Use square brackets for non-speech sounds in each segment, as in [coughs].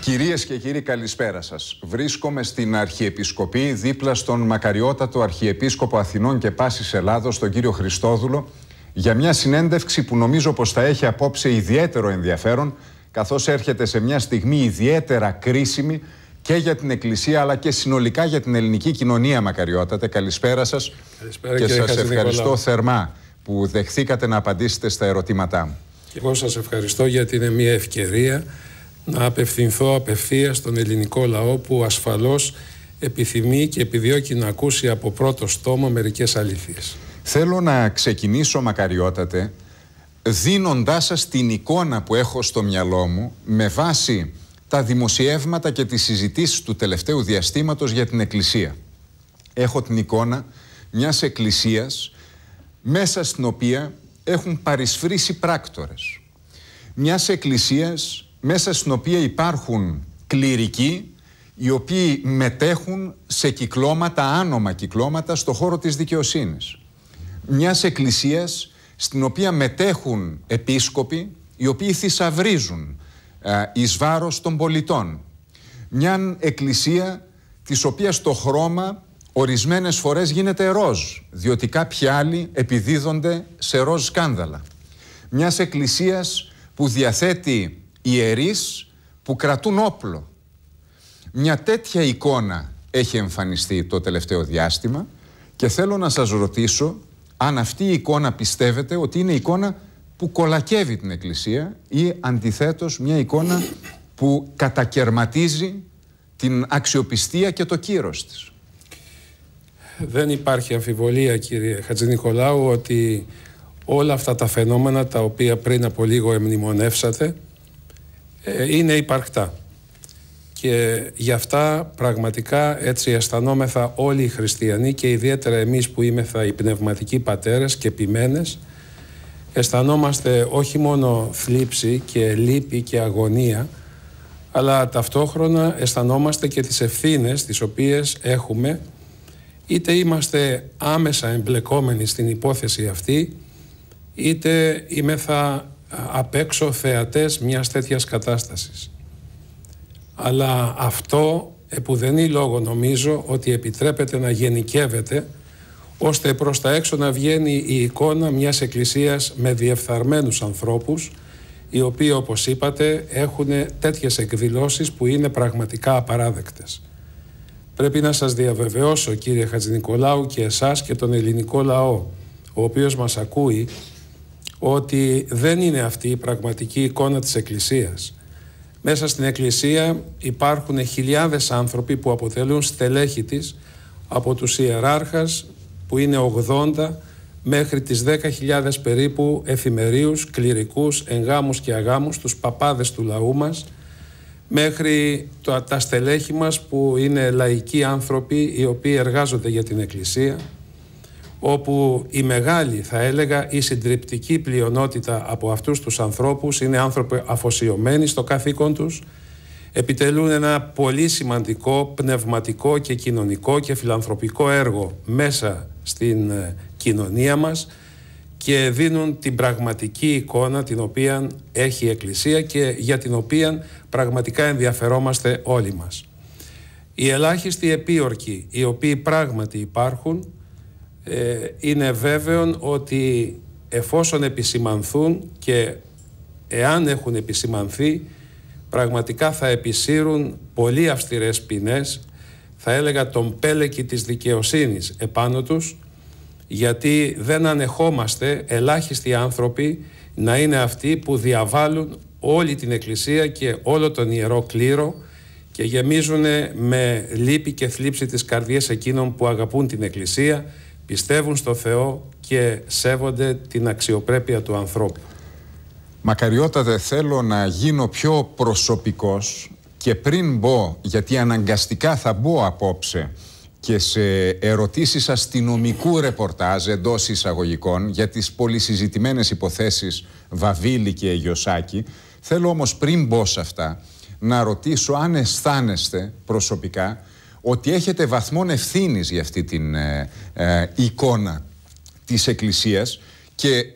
Κυρίες και κύριοι καλησπέρα σας. Βρίσκομαι στην Αρχιεπισκοπή δίπλα στον μακαριότατο Αρχιεπίσκοπο Αθηνών και Πάσης Ελλάδος, τον κύριο Χριστόδουλο, για μια συνέντευξη που νομίζω πως θα έχει απόψε ιδιαίτερο ενδιαφέρον, καθώς έρχεται σε μια στιγμή ιδιαίτερα κρίσιμη και για την Εκκλησία αλλά και συνολικά για την ελληνική κοινωνία μακαριότατε. Καλησπέρα σας και σας ευχαριστώ θερμά που δεχθήκατε να απαντήσετε στα ερωτήματά μου. Και εγώ σας ευχαριστώ γιατί είναι μια ευκαιρία να απευθυνθώ απευθείας στον ελληνικό λαό που ασφαλώς επιθυμεί και επιδιώκει να ακούσει από πρώτο στόμα μερικές αλήθειες. Θέλω να ξεκινήσω μακαριότατε δίνοντάς σας την εικόνα που έχω στο μυαλό μου με βάση τα δημοσιεύματα και τις συζητήσεις του τελευταίου διαστήματος για την Εκκλησία. Έχω την εικόνα μιας Εκκλησίας μέσα στην οποία έχουν παρισφρήσει πράκτορες. Μιας Εκκλησίας μέσα στην οποία υπάρχουν κληρικοί οι οποίοι μετέχουν σε κυκλώματα, άνομα κυκλώματα, στο χώρο της δικαιοσύνης. Μιας εκκλησίας στην οποία μετέχουν επίσκοποι οι οποίοι θησαυρίζουν ε, εις βάρος των πολιτών. Μια εκκλησία της οποίας το χρώμα ορισμένες φορές γίνεται ροζ, διότι κάποιοι άλλοι επιδίδονται σε ροζ σκάνδαλα. Μιας εκκλησίας που διαθέτει ιερείς που κρατούν όπλο. Μια τέτοια εικόνα έχει εμφανιστεί το τελευταίο διάστημα και θέλω να σας ρωτήσω αν αυτή η εικόνα πιστεύετε ότι είναι εικόνα που κολακεύει την Εκκλησία ή αντιθέτως μια εικόνα που κατακερματίζει την αξιοπιστία και το κύρος της. Δεν υπάρχει αμφιβολία κύριε Χατζηνικολάου ότι όλα αυτά τα φαινόμενα τα οποία πριν από λίγο εμνημονεύσατε ε, είναι υπαρκτά. Και γι' αυτά πραγματικά έτσι αισθανόμεθα όλοι οι χριστιανοί και ιδιαίτερα εμείς που είμεθα οι πνευματικοί πατέρες και ποιμένες αισθανόμαστε όχι μόνο θλίψη και λύπη και αγωνία αλλά ταυτόχρονα αισθανόμαστε και τις ευθύνες τις οποίες έχουμε είτε είμαστε άμεσα εμπλεκόμενοι στην υπόθεση αυτή είτε είμεθα απ' έξω θεατές μιας τέτοιας κατάστασης. Αλλά αυτό επουδενή λόγο νομίζω ότι επιτρέπεται να γενικεύεται ώστε προς τα έξω να βγαίνει η εικόνα μιας εκκλησίας με διεφθαρμένους ανθρώπους οι οποίοι όπως είπατε έχουν τέτοιες εκδηλώσεις που είναι πραγματικά απαράδεκτες. Πρέπει να σας διαβεβαιώσω κύριε Χατζηνικολάου και εσάς και τον ελληνικό λαό ο οποίος μας ακούει ότι δεν είναι αυτή η πραγματική εικόνα της Εκκλησίας. Μέσα στην Εκκλησία υπάρχουν χιλιάδες άνθρωποι που αποτελούν στελέχη της από τους ιεράρχας που είναι 80 μέχρι τις 10.000 περίπου εφημερίους, κληρικούς, εγγάμους και αγάμους, τους παπάδες του λαού μας, μέχρι τα στελέχη μας που είναι λαϊκοί άνθρωποι οι οποίοι εργάζονται για την Εκκλησία, όπου η μεγάλη θα έλεγα η συντριπτική πλειονότητα από αυτούς τους ανθρώπους είναι άνθρωποι αφοσιωμένοι στο καθήκον τους επιτελούν ένα πολύ σημαντικό πνευματικό και κοινωνικό και φιλανθρωπικό έργο μέσα στην ε, κοινωνία μας και δίνουν την πραγματική εικόνα την οποία έχει η Εκκλησία και για την οποία πραγματικά ενδιαφερόμαστε όλοι μας. Οι ελάχιστοι επίορκοι οι οποίοι πράγματι υπάρχουν ε, είναι βέβαιο ότι εφόσον επισημανθούν και εάν έχουν επισημανθεί πραγματικά θα επισύρουν πολύ αυστηρές ποινές θα έλεγα τον πέλεκι της δικαιοσύνης επάνω τους γιατί δεν ανεχόμαστε ελάχιστοι άνθρωποι να είναι αυτοί που διαβάλλουν όλη την Εκκλησία και όλο τον Ιερό Κλήρο και γεμίζουν με λύπη και θλίψη τις καρδιές εκείνων που αγαπούν την Εκκλησία πιστεύουν στο Θεό και σέβονται την αξιοπρέπεια του ανθρώπου. Μακαριότατε θέλω να γίνω πιο προσωπικός και πριν μπω, γιατί αναγκαστικά θα μπω απόψε και σε ερωτήσεις αστυνομικού ρεπορτάζ εντός εισαγωγικών για τις πολυσυζητημένες υποθέσεις Βαβίλη και Γιώσάκη. Θέλω όμως πριν μπω σε αυτά να ρωτήσω αν αισθάνεστε προσωπικά ότι έχετε βαθμόν ευθύνης για αυτή την ε, ε, εικόνα της Εκκλησίας και ε,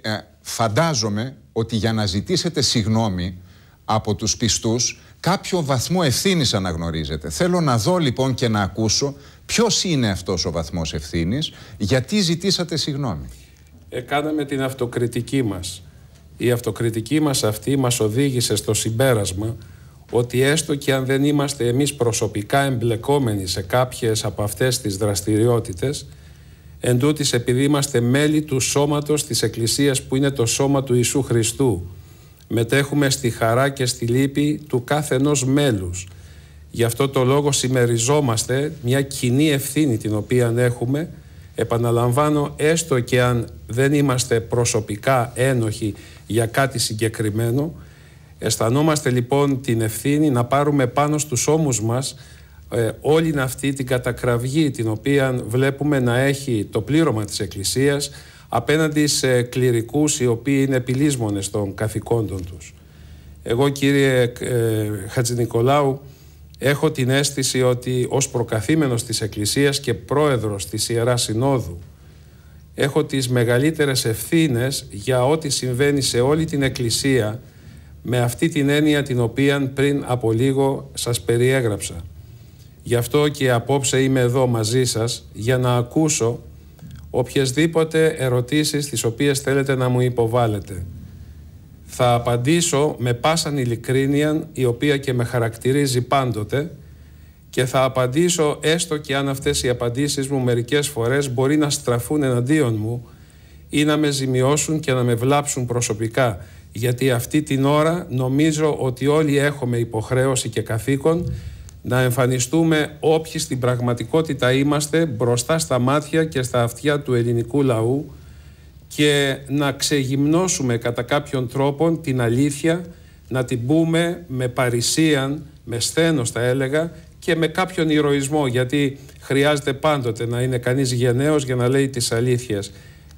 φαντάζομαι ότι για να ζητήσετε συγνώμη από τους πιστούς κάποιο βαθμό ευθύνης αναγνωρίζετε. Θέλω να δω λοιπόν και να ακούσω ποιος είναι αυτός ο βαθμός ευθύνης, γιατί ζητήσατε συγνώμη. Ε, κάναμε την αυτοκριτική μας. Η αυτοκριτική μας αυτή μας οδήγησε στο συμπέρασμα ότι έστω και αν δεν είμαστε εμείς προσωπικά εμπλεκόμενοι σε κάποιες από αυτές τις δραστηριότητες, εν τούτης επειδή είμαστε μέλη του σώματος της Εκκλησίας που είναι το σώμα του Ιησού Χριστού, μετέχουμε στη χαρά και στη λύπη του κάθε ενός μέλους. Γι' αυτό το λόγο συμμεριζόμαστε μια κοινή ευθύνη την οποία έχουμε, επαναλαμβάνω έστω και αν δεν είμαστε προσωπικά ένοχοι για κάτι συγκεκριμένο, Αισθανόμαστε λοιπόν την ευθύνη να πάρουμε πάνω στους ώμους μας ε, όλη αυτή την κατακραυγή την οποία βλέπουμε να έχει το πλήρωμα της Εκκλησίας απέναντι σε κληρικούς οι οποίοι είναι επιλύσμονες των καθηκόντων τους. Εγώ κύριε ε, Χατζηνικολάου έχω την αίσθηση ότι ως προκαθήμενος της Εκκλησίας και πρόεδρος της Ιεράς Συνόδου έχω τις μεγαλύτερες ευθύνες για ό,τι συμβαίνει σε όλη την Εκκλησία με αυτή την έννοια την οποία πριν από λίγο σας περιέγραψα. Γι' αυτό και απόψε είμαι εδώ μαζί σας για να ακούσω οποιασδήποτε ερωτήσεις τις οποίες θέλετε να μου υποβάλλετε. Θα απαντήσω με πάσαν ειλικρίνεια η οποία και με χαρακτηρίζει πάντοτε και θα απαντήσω έστω και αν αυτές οι απαντήσεις μου μερικές φορές μπορεί να στραφούν εναντίον μου ή να με ζημιώσουν και να με βλάψουν προσωπικά γιατί αυτή την ώρα νομίζω ότι όλοι έχουμε υποχρέωση και καθήκον να εμφανιστούμε όποιοι στην πραγματικότητα είμαστε μπροστά στα μάτια και στα αυτιά του ελληνικού λαού και να ξεγυμνώσουμε κατά κάποιον τρόπο την αλήθεια, να την πούμε με παρησίαν, με σθένος θα έλεγα και με κάποιον ηρωισμό γιατί χρειάζεται πάντοτε να είναι κανείς γενναίος για να λέει τις αλήθειες.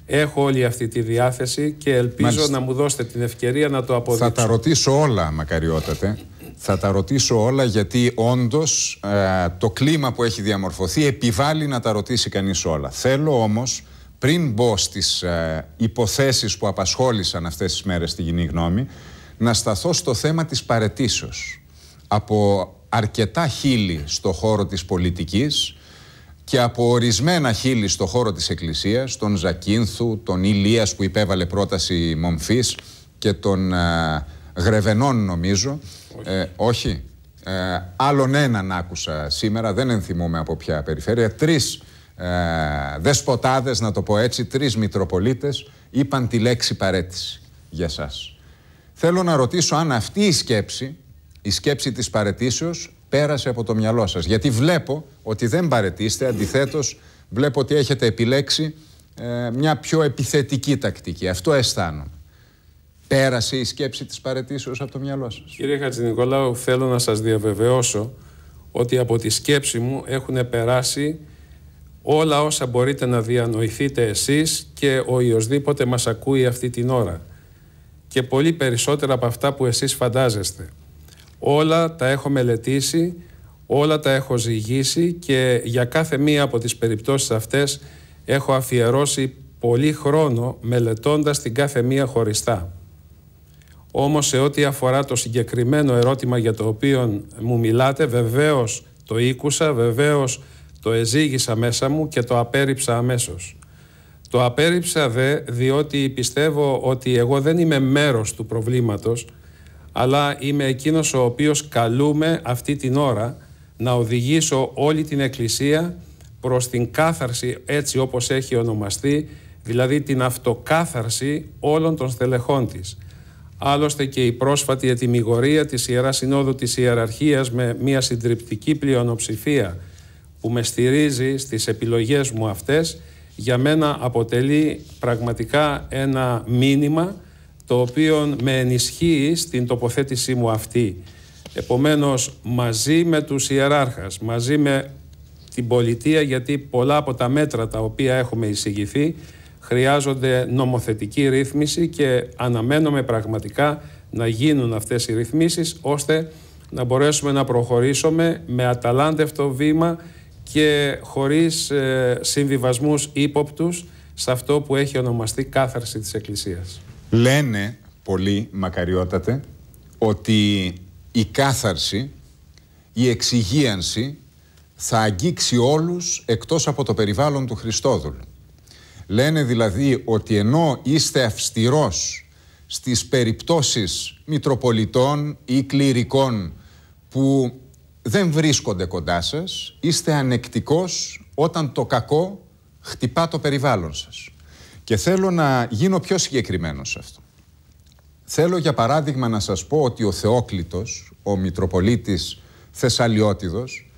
Έχω όλη αυτή τη διάθεση και ελπίζω να μου δώσετε την ευκαιρία να το αποδείξω. Θα τα ρωτήσω όλα, μακαριότατε. Θα τα ρωτήσω όλα γιατί όντως ε, το κλίμα που έχει διαμορφωθεί επιβάλλει να τα ρωτήσει κανείς όλα. Θέλω όμως πριν μπω στις υποθέσει υποθέσεις που απασχόλησαν αυτές τις μέρες στη κοινή γνώμη να σταθώ στο θέμα της παρετήσεως. Από αρκετά χείλη στο χώρο της πολιτικής και από ορισμένα χείλη στο χώρο της Εκκλησίας, τον Ζακίνθου, τον Ηλίας που υπέβαλε πρόταση Μομφής και τον ε, Γρεβενών νομίζω. Όχι. Ε, ε, άλλον έναν άκουσα σήμερα, δεν ενθυμούμε από ποια περιφέρεια. Τρεις ε, δεσποτάδες, να το πω έτσι, τρεις μητροπολίτες είπαν τη λέξη παρέτηση για σας. Θέλω να ρωτήσω αν αυτή η σκέψη, η σκέψη της παρετήσεως πέρασε από το μυαλό σας. Γιατί βλέπω ότι δεν παρετήσετε, αντιθέτως βλέπω ότι έχετε επιλέξει ε, μια πιο επιθετική τακτική. Αυτό αισθάνομαι. Πέρασε η σκέψη της παρετήσεως από το μυαλό σας. Κύριε Χατζηνικολάου, θέλω να σας διαβεβαιώσω ότι από τη σκέψη μου έχουν περάσει όλα όσα μπορείτε να διανοηθείτε εσείς και ο οποιοδήποτε μας ακούει αυτή την ώρα και πολύ περισσότερα από αυτά που εσείς φαντάζεστε. Όλα τα έχω μελετήσει, όλα τα έχω ζυγίσει και για κάθε μία από τις περιπτώσεις αυτές έχω αφιερώσει πολύ χρόνο μελετώντας την κάθε μία χωριστά. Όμως σε ό,τι αφορά το συγκεκριμένο ερώτημα για το οποίο μου μιλάτε, βεβαίως το ήκουσα, βεβαίως το εζήγησα μέσα μου και το απέρριψα αμέσως. Το απέρριψα δε διότι πιστεύω ότι εγώ δεν είμαι μέρος του προβλήματος, αλλά είμαι εκείνος ο οποίος καλούμε αυτή την ώρα να οδηγήσω όλη την Εκκλησία προς την κάθαρση έτσι όπως έχει ονομαστεί, δηλαδή την αυτοκάθαρση όλων των στελεχών της. Άλλωστε και η πρόσφατη ετοιμιγορία της Ιεράς Συνόδου της Ιεραρχίας με μια συντριπτική πλειονοψηφία που με στηρίζει στις επιλογές μου αυτές, για μένα αποτελεί πραγματικά ένα μήνυμα το οποίο με ενισχύει στην τοποθέτησή μου αυτή. Επομένως, μαζί με τους ιεράρχες, μαζί με την πολιτεία, γιατί πολλά από τα μέτρα τα οποία έχουμε εισηγηθεί χρειάζονται νομοθετική ρύθμιση και αναμένουμε πραγματικά να γίνουν αυτές οι ρυθμίσεις, ώστε να μπορέσουμε να προχωρήσουμε με αταλάντευτο βήμα και χωρίς ε, συμβιβασμούς ύποπτους σε αυτό που έχει ονομαστεί κάθαρση της Εκκλησίας. Λένε πολλοί μακαριότατε ότι η κάθαρση, η εξυγίανση θα αγγίξει όλους εκτός από το περιβάλλον του Χριστόδουλου. Λένε δηλαδή ότι ενώ είστε αυστηρός στις περιπτώσεις μητροπολιτών ή κληρικών που δεν βρίσκονται κοντά σας, είστε ανεκτικός όταν το κακό χτυπά το περιβάλλον σας. Και θέλω να γίνω πιο συγκεκριμένος σε αυτό. Θέλω για παράδειγμα να σας πω ότι ο Θεόκλητος, ο Μητροπολίτης Θεσσαλιώτιδος,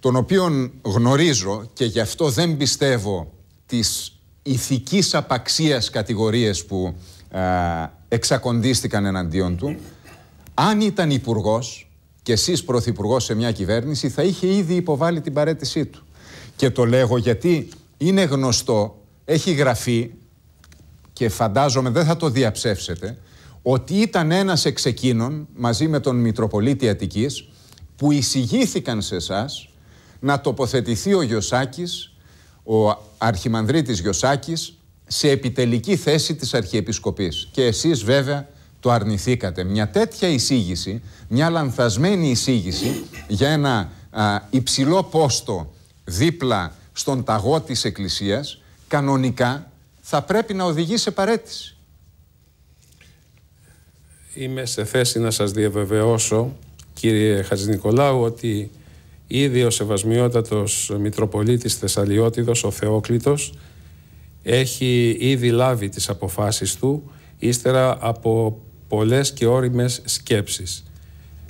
τον οποίον γνωρίζω και γι' αυτό δεν πιστεύω τις ηθικής απαξίας κατηγορίες που α, εξακοντίστηκαν εναντίον του, αν ήταν υπουργός και εσείς πρωθυπουργός σε μια κυβέρνηση, θα είχε ήδη υποβάλει την παρέτησή του. Και το λέγω γιατί είναι γνωστό έχει γραφεί και φαντάζομαι δεν θα το διαψεύσετε ότι ήταν ένας εξ εκείνων μαζί με τον Μητροπολίτη Αττικής που εισηγήθηκαν σε εσάς να τοποθετηθεί ο Γιωσάκης, ο Αρχιμανδρίτης Γιωσάκης σε επιτελική θέση της Αρχιεπισκοπής και εσείς βέβαια το αρνηθήκατε. Μια τέτοια εισήγηση, μια λανθασμένη εισήγηση για ένα υψηλό πόστο δίπλα στον ταγό της Εκκλησίας κανονικά θα πρέπει να οδηγεί σε παρέτηση. Είμαι σε θέση να σας διαβεβαιώσω, κύριε Χατζηνικολάου, ότι ήδη ο Σεβασμιότατος Μητροπολίτης Θεσσαλιώτιδος, ο Θεόκλητος, έχει ήδη λάβει τις αποφάσεις του, ύστερα από πολλές και όριμες σκέψεις.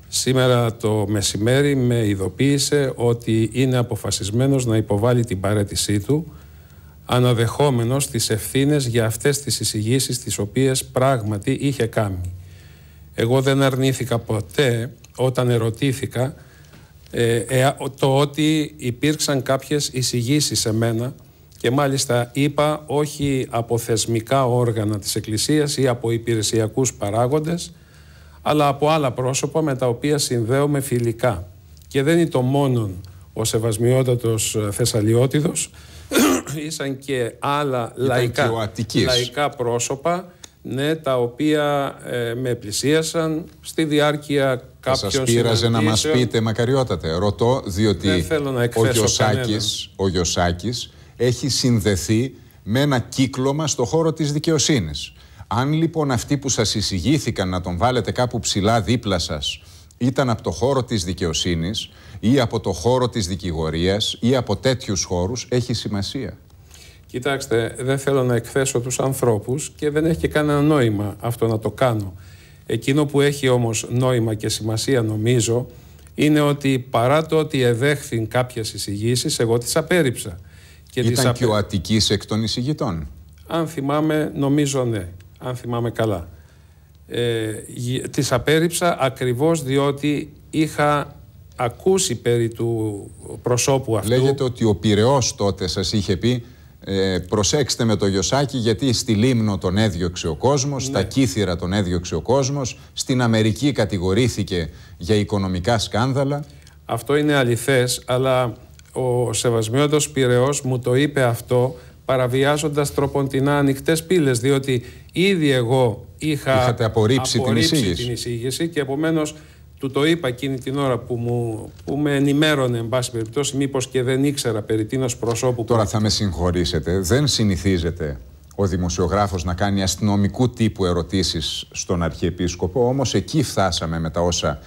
Σήμερα το μεσημέρι με ειδοποίησε ότι είναι αποφασισμένος να υποβάλει την παρέτησή του αναδεχόμενος τις ευθύνες για αυτές τις εισηγήσεις τις οποίες πράγματι είχε κάνει. Εγώ δεν αρνήθηκα ποτέ όταν ερωτήθηκα ε, ε, το ότι υπήρξαν κάποιες εισηγήσεις σε μένα και μάλιστα είπα όχι από θεσμικά όργανα της Εκκλησίας ή από υπηρεσιακούς παράγοντες αλλά από άλλα πρόσωπα με τα οποία συνδέομαι φιλικά. Και δεν είναι το μόνον ο Σεβασμιότατος Θεσσαλιώτιδος [coughs] ήσαν και άλλα λαϊκά, λαϊκά πρόσωπα ναι, τα οποία ε, με πλησίασαν στη διάρκεια κάποιων σας πείραζε να μας πείτε μακαριότατε. Ρωτώ διότι ο, Γιωσάκης, ο Γιωσάκης έχει συνδεθεί με ένα κύκλωμα στο χώρο της δικαιοσύνης. Αν λοιπόν αυτοί που σας εισηγήθηκαν να τον βάλετε κάπου ψηλά δίπλα σας ήταν από το χώρο της δικαιοσύνης ή από το χώρο της δικηγορίας ή από τέτοιους χώρους, έχει σημασία. Κοιτάξτε, δεν θέλω να εκθέσω τους ανθρώπους και δεν έχει κανένα νόημα αυτό να το κάνω. Εκείνο που έχει όμως νόημα και σημασία νομίζω είναι ότι παρά το ότι εδέχθην κάποιες εισηγήσεις, εγώ τις απέρριψα. Και Ήταν και ο Αττικής εκ των εισηγητών. Αν θυμάμαι, νομίζω ναι. Αν θυμάμαι καλά ε, της απέρριψα ακριβώς διότι είχα ακούσει περί του προσώπου αυτού. Λέγεται ότι ο Πυραιός τότε σας είχε πει ε, προσέξτε με το Γιωσάκη γιατί στη Λίμνο τον έδιωξε ο κόσμος, στα ναι. Κύθυρα τον έδιωξε ο κόσμος, στην Αμερική κατηγορήθηκε για οικονομικά σκάνδαλα. Αυτό είναι αληθές, αλλά ο Σεβασμιώτος Πυραιός μου το είπε αυτό παραβιάζοντας τροποντινά ανοιχτές πύλες διότι ήδη εγώ είχα απορρίψει, την, εισήγηση. την εισήγηση και επομένως του το είπα εκείνη την ώρα που, μου, που με ενημέρωνε, εν πάση περιπτώσει, μήπως και δεν ήξερα περί τίνος προσώπου. Τώρα θα με συγχωρήσετε. Δεν συνηθίζεται ο δημοσιογράφος να κάνει αστυνομικού τύπου ερωτήσεις στον Αρχιεπίσκοπο. όμως εκεί φτάσαμε με τα όσα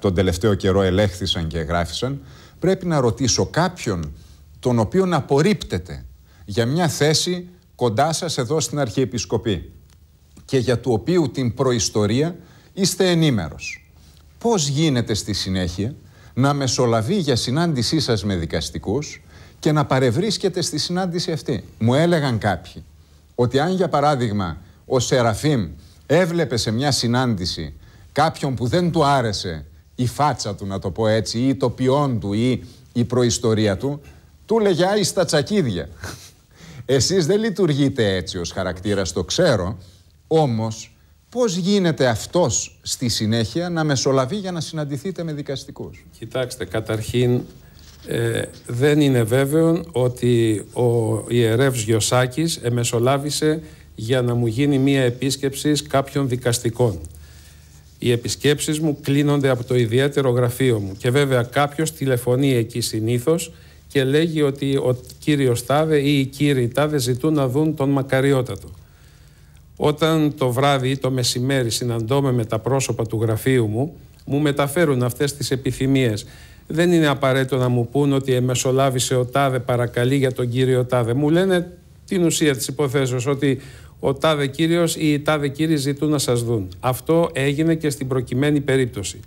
τον τελευταίο καιρό ελέγχθησαν και γράφησαν. Πρέπει να ρωτήσω κάποιον τον οποίον απορρίπτεται για μια θέση κοντά σας εδώ στην Αρχιεπισκοπή και για του οποίου την προϊστορία είστε ενήμερος. Πώς γίνεται στη συνέχεια να μεσολαβεί για συνάντησή σας με δικαστικούς και να παρευρίσκεται στη συνάντηση αυτή. Μου έλεγαν κάποιοι ότι αν για παράδειγμα ο Σεραφείμ έβλεπε σε μια συνάντηση κάποιον που δεν του άρεσε η φάτσα του να το πω έτσι ή το ποιόν του ή η προϊστορία του, του λέγε «Άι στα τσακίδια». Εσείς δεν λειτουργείτε έτσι ως χαρακτήρας, το ξέρω. Όμως, πώς γίνεται αυτός στη συνέχεια να μεσολαβεί για να συναντηθείτε με δικαστικούς. Κοιτάξτε, καταρχήν ε, δεν είναι βέβαιο ότι ο ιερεύς Γιωσάκης εμεσολάβησε για να μου γίνει μία επίσκεψη κάποιων δικαστικών. Οι επισκέψεις μου κλείνονται από το ιδιαίτερο γραφείο μου και βέβαια κάποιος τηλεφωνεί εκεί συνήθως και λέγει ότι ο κύριος Τάδε ή οι κύριοι Τάδε ζητούν να δουν τον μακαριότατο. Όταν το βράδυ ή το μεσημέρι συναντώμε με τα πρόσωπα του γραφείου μου, μου μεταφέρουν αυτές τις επιθυμίες. Δεν είναι απαραίτητο να μου πούν ότι εμεσολάβησε ο Τάδε παρακαλεί για τον κύριο Τάδε. Μου λένε την ουσία της υποθέσεως ότι ο Τάδε κύριος ή οι Τάδε κύριοι ζητούν να σας δουν. Αυτό έγινε και στην προκειμένη περίπτωση.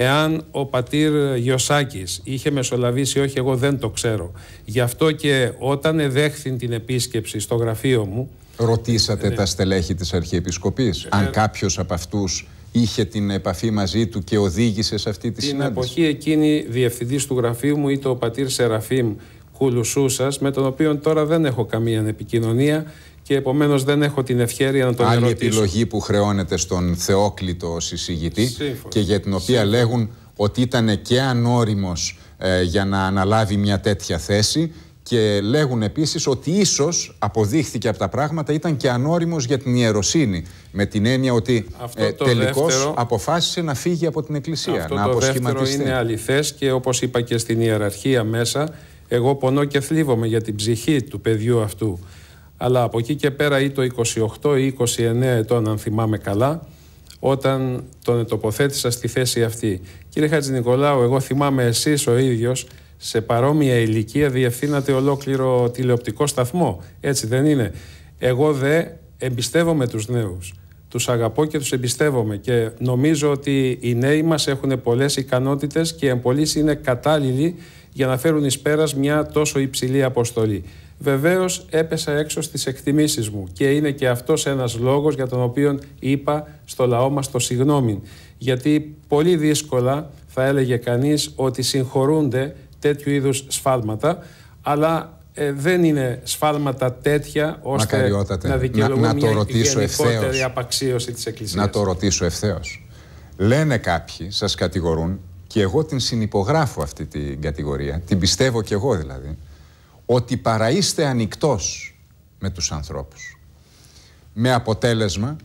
Εάν ο πατήρ Γιωσάκης είχε μεσολαβήσει, όχι εγώ δεν το ξέρω. Γι' αυτό και όταν εδέχθη την επίσκεψη στο γραφείο μου... Ρωτήσατε ε, ναι. τα στελέχη της Αρχιεπισκοπής, ε, αν ε, κάποιος από αυτούς είχε την επαφή μαζί του και οδήγησε σε αυτή τη την συνάντηση. Την εποχή εκείνη διευθυντής του γραφείου μου ήταν ο πατήρ Σεραφείμ Κουλουσούσας, με τον οποίο τώρα δεν έχω καμία επικοινωνία και επομένως δεν έχω την ευχαίρεια να τον Άλλη ερωτήσω. Άλλη επιλογή που χρεώνεται στον Θεόκλητο συζητητή και για την οποία λέγουν ότι ήταν και ανώριμος ε, για να αναλάβει μια τέτοια θέση και λέγουν επίσης ότι ίσως αποδείχθηκε από τα πράγματα ήταν και ανώριμος για την ιεροσύνη με την έννοια ότι ε, τελικώς αποφάσισε να φύγει από την εκκλησία αυτό να το δεύτερο είναι αληθές και όπως είπα και στην ιεραρχία μέσα εγώ πονώ και θλίβομαι για την ψυχή του παιδιού αυτού αλλά από εκεί και πέρα ή το 28 ή 29 ετών αν θυμάμαι καλά όταν τον τοποθέτησα στη θέση αυτή. Κύριε Νικολάου, εγώ θυμάμαι εσείς ο ίδιος σε παρόμοια ηλικία διευθύνατε ολόκληρο τηλεοπτικό σταθμό. Έτσι δεν είναι. Εγώ δε εμπιστεύομαι τους νέους. Τους αγαπώ και τους εμπιστεύομαι και νομίζω ότι οι νέοι μας έχουν πολλές ικανότητες και εμπολείς είναι κατάλληλοι για να φέρουν εις πέρας μια τόσο υψηλή αποστολή. Βεβαίως έπεσα έξω στις εκτιμήσεις μου και είναι και αυτός ένας λόγος για τον οποίο είπα στο λαό μας το συγγνώμη. Γιατί πολύ δύσκολα θα έλεγε κανείς ότι συγχωρούνται τέτοιου είδους σφάλματα, αλλά ε, δεν είναι σφάλματα τέτοια ώστε να δικαιολογούν να, να το ρωτήσω απαξίωση της Εκκλησίας. Να το ρωτήσω ευθέως. Λένε κάποιοι, σας κατηγορούν, και εγώ την συνυπογράφω αυτή την κατηγορία, την πιστεύω κι εγώ δηλαδή, ότι παραίστε ανοιχτός με τους ανθρώπους. Με αποτέλεσμα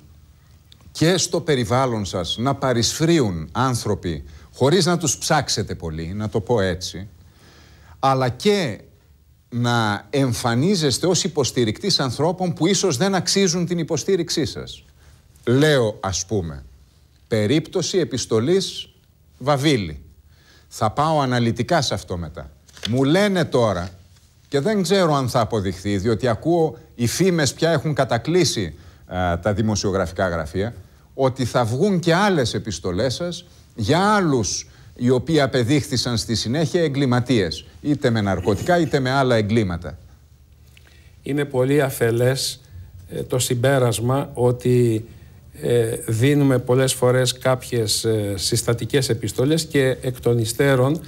και στο περιβάλλον σας να παρισφρίουν άνθρωποι χωρίς να τους ψάξετε πολύ, να το πω έτσι, αλλά και να εμφανίζεστε ως υποστηρικτής ανθρώπων που ίσως δεν αξίζουν την υποστήριξή σας. Λέω ας πούμε, περίπτωση επιστολής Βαβίλη. Θα πάω αναλυτικά σε αυτό μετά. Μου λένε τώρα και δεν ξέρω αν θα αποδειχθεί, διότι ακούω οι φήμες πια έχουν κατακλείσει ε, τα δημοσιογραφικά γραφεία, ότι θα βγουν και άλλες επιστολές σας για άλλους οι οποίοι απεδείχθησαν στη συνέχεια εγκληματίες, είτε με ναρκωτικά είτε με άλλα εγκλήματα. Είναι πολύ αφελές ε, το συμπέρασμα ότι ε, δίνουμε πολλές φορές κάποιες ε, συστατικές επιστολές και εκ των υστέρων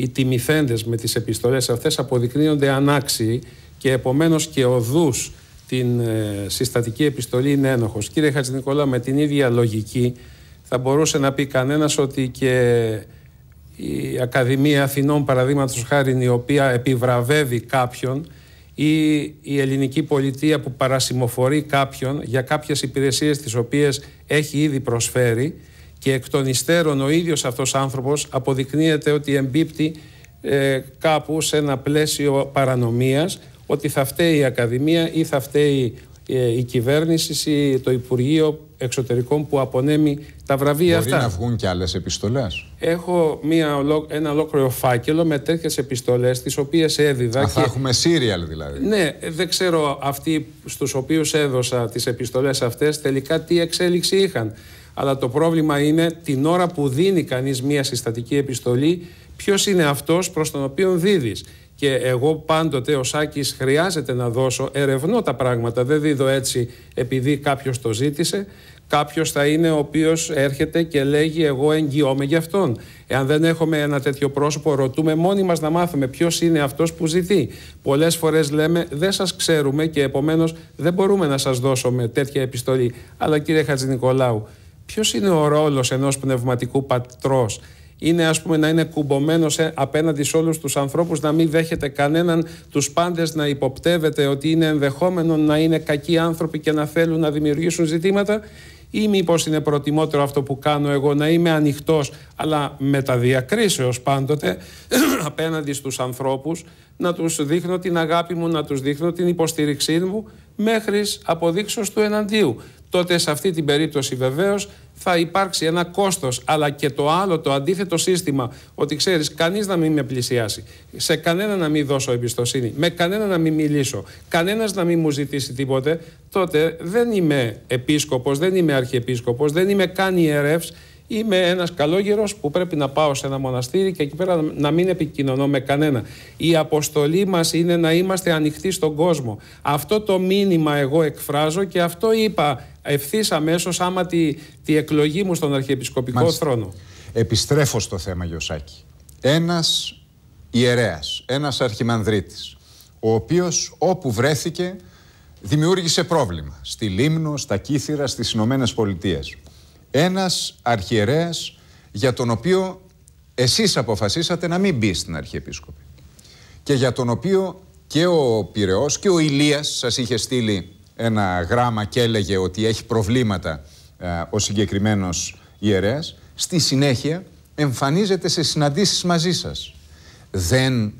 οι τιμηθέντες με τις επιστολές αυτές αποδεικνύονται ανάξιοι και επομένως και οδούς την ε, συστατική επιστολή είναι ένοχος. Κύριε Χατζηνικολά, με την ίδια λογική θα μπορούσε να πει κανένας ότι και η Ακαδημία Αθηνών, παραδείγματος χάρη, η οποία επιβραβεύει κάποιον ή η ελληνική πολιτεία που παρασημοφορεί κάποιον για κάποιες υπηρεσίες τις οποίες έχει ήδη προσφέρει, και εκ των υστέρων ο ίδιος αυτός άνθρωπος αποδεικνύεται ότι εμπίπτει ε, κάπου σε ένα πλαίσιο παρανομίας ότι θα φταίει η Ακαδημία ή θα φταίει ε, η κυβέρνηση ή το Υπουργείο Εξωτερικών που απονέμει τα βραβεία Μπορεί αυτά. Μπορεί να βγουν και άλλες επιστολές. Έχω μια, ένα ολόκληρο φάκελο με τέτοιες επιστολές τις οποίες έδιδα. Α, και... θα έχουμε σύριαλ δηλαδή. Ναι, δεν ξέρω αυτοί στους οποίους έδωσα τις επιστολές αυτές τελικά τι εξέλιξη είχαν. Αλλά το πρόβλημα είναι την ώρα που δίνει κανείς μία συστατική επιστολή, ποιος είναι αυτός προς τον οποίο δίδεις. Και εγώ πάντοτε ο Σάκης χρειάζεται να δώσω, ερευνώ τα πράγματα, δεν δίδω έτσι επειδή κάποιος το ζήτησε. Κάποιος θα είναι ο οποίος έρχεται και λέγει: Εγώ εγγυώμαι γι' αυτόν. Εάν δεν έχουμε ένα τέτοιο πρόσωπο, ρωτούμε μόνοι μας να μάθουμε ποιος είναι αυτός που ζητεί. Πολλές φορές λέμε: Δεν σας ξέρουμε και επομένως δεν μπορούμε να σας δώσουμε τέτοια επιστολή. Αλλά κύριε Νικολάου, Ποιος είναι ο ρόλος ενός πνευματικού πατρός, είναι ας πούμε να είναι κουμπωμένος ε, απέναντι σε όλους τους ανθρώπους, να μην δέχεται κανέναν τους πάντες να υποπτεύεται ότι είναι ενδεχόμενο να είναι κακοί άνθρωποι και να θέλουν να δημιουργήσουν ζητήματα ή μήπως είναι προτιμότερο αυτό που κάνω εγώ να είμαι ανοιχτός, αλλά με τα διακρίσεω πάντοτε [clears throat] απέναντι στους ανθρώπους, να τους δείχνω την αγάπη μου, να τους δείχνω την υποστήριξή μου μέχρι αποδείξω του εναντίου τότε σε αυτή την περίπτωση βεβαίως θα υπάρξει ένα κόστος, αλλά και το άλλο, το αντίθετο σύστημα, ότι ξέρεις, κανείς να μην με πλησιάσει, σε κανένα να μην δώσω εμπιστοσύνη, με κανένα να μην μιλήσω, κανένας να μην μου ζητήσει τίποτε, τότε δεν είμαι επίσκοπος, δεν είμαι αρχιεπίσκοπος, δεν είμαι καν ιερεύς. Είμαι ένας καλόγερος που πρέπει να πάω σε ένα μοναστήρι και εκεί πέρα να μην επικοινωνώ με κανένα. Η αποστολή μας είναι να είμαστε ανοιχτοί στον κόσμο. Αυτό το μήνυμα εγώ εκφράζω και αυτό είπα ευθύς αμέσως άμα τη, εκλογή μου στον Αρχιεπισκοπικό θρόνο. Επιστρέφω στο θέμα, Γιωσάκη. Ένας ιερέας, ένας αρχιμανδρίτης, ο οποίος όπου βρέθηκε δημιούργησε πρόβλημα στη Λίμνο, στα Κύθυρα, στις Ηνωμένες Πολιτείες. Ένας αρχιερέας για τον οποίο εσείς αποφασίσατε να μην μπει στην Αρχιεπίσκοπη και για τον οποίο και ο Πυραιός και ο Ηλίας σας είχε στείλει ένα γράμμα και έλεγε ότι έχει προβλήματα ε, ο συγκεκριμένος ιερέας, στη συνέχεια εμφανίζεται σε συναντήσεις μαζί σας. Δεν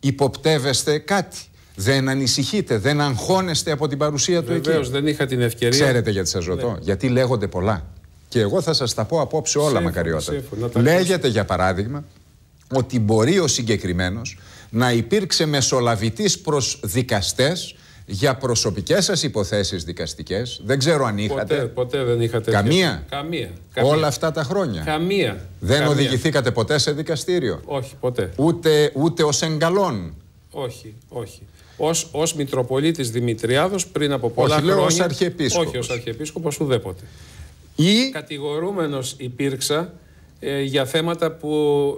υποπτεύεστε κάτι. Δεν ανησυχείτε, δεν αγχώνεστε από την παρουσία του εκεί. δεν είχα την ευκαιρία. Ξέρετε γιατί σας ρωτώ, ναι. Γιατί λέγονται πολλά. Και εγώ θα σας τα πω απόψε όλα, μακαριώτατα. Λέγεται, για παράδειγμα, ότι μπορεί ο συγκεκριμένος να υπήρξε μεσολαβητής προς δικαστές για προσωπικές σας υποθέσεις δικαστικές. Δεν ξέρω αν είχατε. Ποτέ, ποτέ δεν είχατε. Καμία. καμία. Όλα αυτά τα χρόνια. Καμία. Δεν οδηγηθήκατε ποτέ σε δικαστήριο. Όχι, ποτέ. Ούτε, ούτε ως εγκαλών. Όχι, όχι. Ως ως, ως Μητροπολίτης Δημητριάδος πριν από πολλά χρόνια. Όχι, λέω ως Αρχιεπίσκοπος. Όχι, ως Αρχιεπίσκοπος ουδέποτε. Ή... Κατηγορούμενος υπήρξα ε, για θέματα που,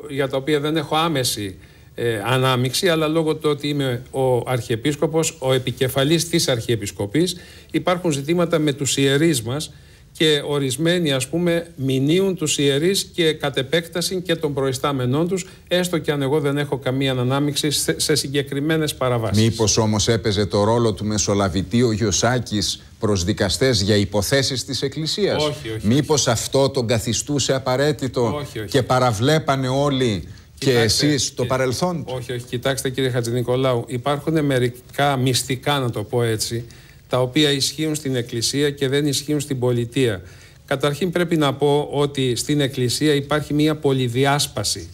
για τα οποία δεν έχω άμεση ε, ανάμιξη, αλλά λόγω του ότι είμαι ο Αρχιεπίσκοπος, ο επικεφαλής της Αρχιεπισκοπής, υπάρχουν ζητήματα με τους ιερείς μας και ορισμένοι ας πούμε μηνύουν τους ιερείς και κατ' επέκταση και των προϊστάμενών τους, έστω και αν εγώ δεν έχω καμία ανάμιξη σε, συγκεκριμένες παραβάσεις. Μήπως όμως έπαιζε το ρόλο του Μεσολαβητή ο Γιωσάκης προς δικαστές για υποθέσεις της Εκκλησίας. Όχι, Μήπως αυτό τον καθιστούσε απαραίτητο και παραβλέπανε όλοι και εσεί το παρελθόν. Όχι, όχι, κοιτάξτε κύριε Χατζηνικολάου, υπάρχουν μερικά μυστικά, να το πω έτσι, τα οποία ισχύουν στην Εκκλησία και δεν ισχύουν στην πολιτεία. Καταρχήν πρέπει να πω ότι στην Εκκλησία υπάρχει μια πολυδιάσπαση.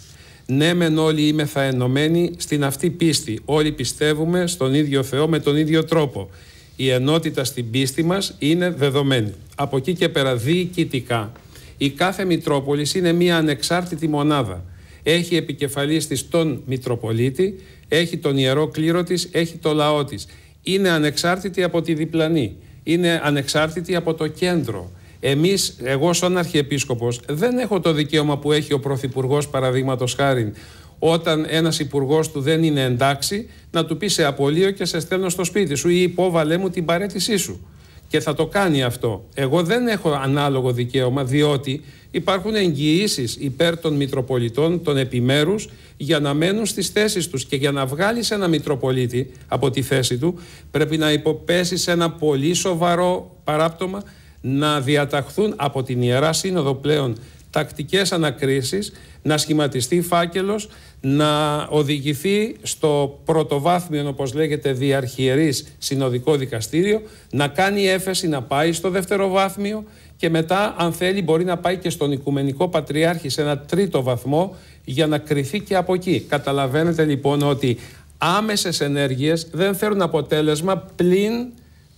Ναι, μεν όλοι θα ενωμένοι στην αυτή πίστη. Όλοι πιστεύουμε στον ίδιο Θεό με τον ίδιο τρόπο. Η ενότητα στην πίστη μας είναι δεδομένη. Από εκεί και πέρα, διοικητικά, η κάθε Μητρόπολης είναι μια ανεξάρτητη μονάδα. Έχει επικεφαλής της τον Μητροπολίτη, έχει τον Ιερό Κλήρο της, έχει το λαό της. Είναι ανεξάρτητη από τη διπλανή, είναι ανεξάρτητη από το κέντρο. Εμείς, εγώ σαν Αρχιεπίσκοπος, δεν έχω το δικαίωμα που έχει ο Πρωθυπουργός παραδείγματος χάρη, όταν ένας υπουργός του δεν είναι εντάξει, να του πει σε απολύω και σε στέλνω στο σπίτι σου ή υπόβαλέ μου την παρέτησή σου. Και θα το κάνει αυτό. Εγώ δεν έχω ανάλογο δικαίωμα, διότι Υπάρχουν εγγυήσεις υπέρ των Μητροπολιτών, των επιμέρους, για να μένουν στις θέσεις τους. Και για να βγάλεις ένα Μητροπολίτη από τη θέση του, πρέπει να υποπέσεις σε ένα πολύ σοβαρό παράπτωμα να διαταχθούν από την Ιερά Σύνοδο πλέον τακτικές ανακρίσεις, να σχηματιστεί φάκελος, να οδηγηθεί στο πρωτοβάθμιο, όπως λέγεται, διαρχιερής συνοδικό δικαστήριο, να κάνει έφεση, να πάει στο δεύτερο και μετά αν θέλει μπορεί να πάει και στον Οικουμενικό Πατριάρχη σε ένα τρίτο βαθμό για να κρυθεί και από εκεί. Καταλαβαίνετε λοιπόν ότι άμεσες ενέργειες δεν φέρουν αποτέλεσμα πλην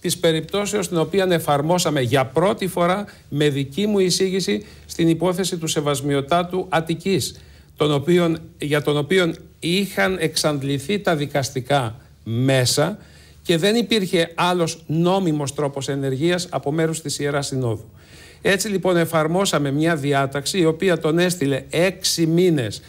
της περιπτώσεως την οποία εφαρμόσαμε για πρώτη φορά με δική μου εισήγηση στην υπόθεση του Σεβασμιωτάτου Αττικής τον οποίον, για τον οποίο είχαν εξαντληθεί τα δικαστικά μέσα και δεν υπήρχε άλλος νόμιμος τρόπος ενεργείας από μέρους της Ιεράς Συνόδου. Έτσι λοιπόν εφαρμόσαμε μια διάταξη η οποία τον έστειλε έξι μήνες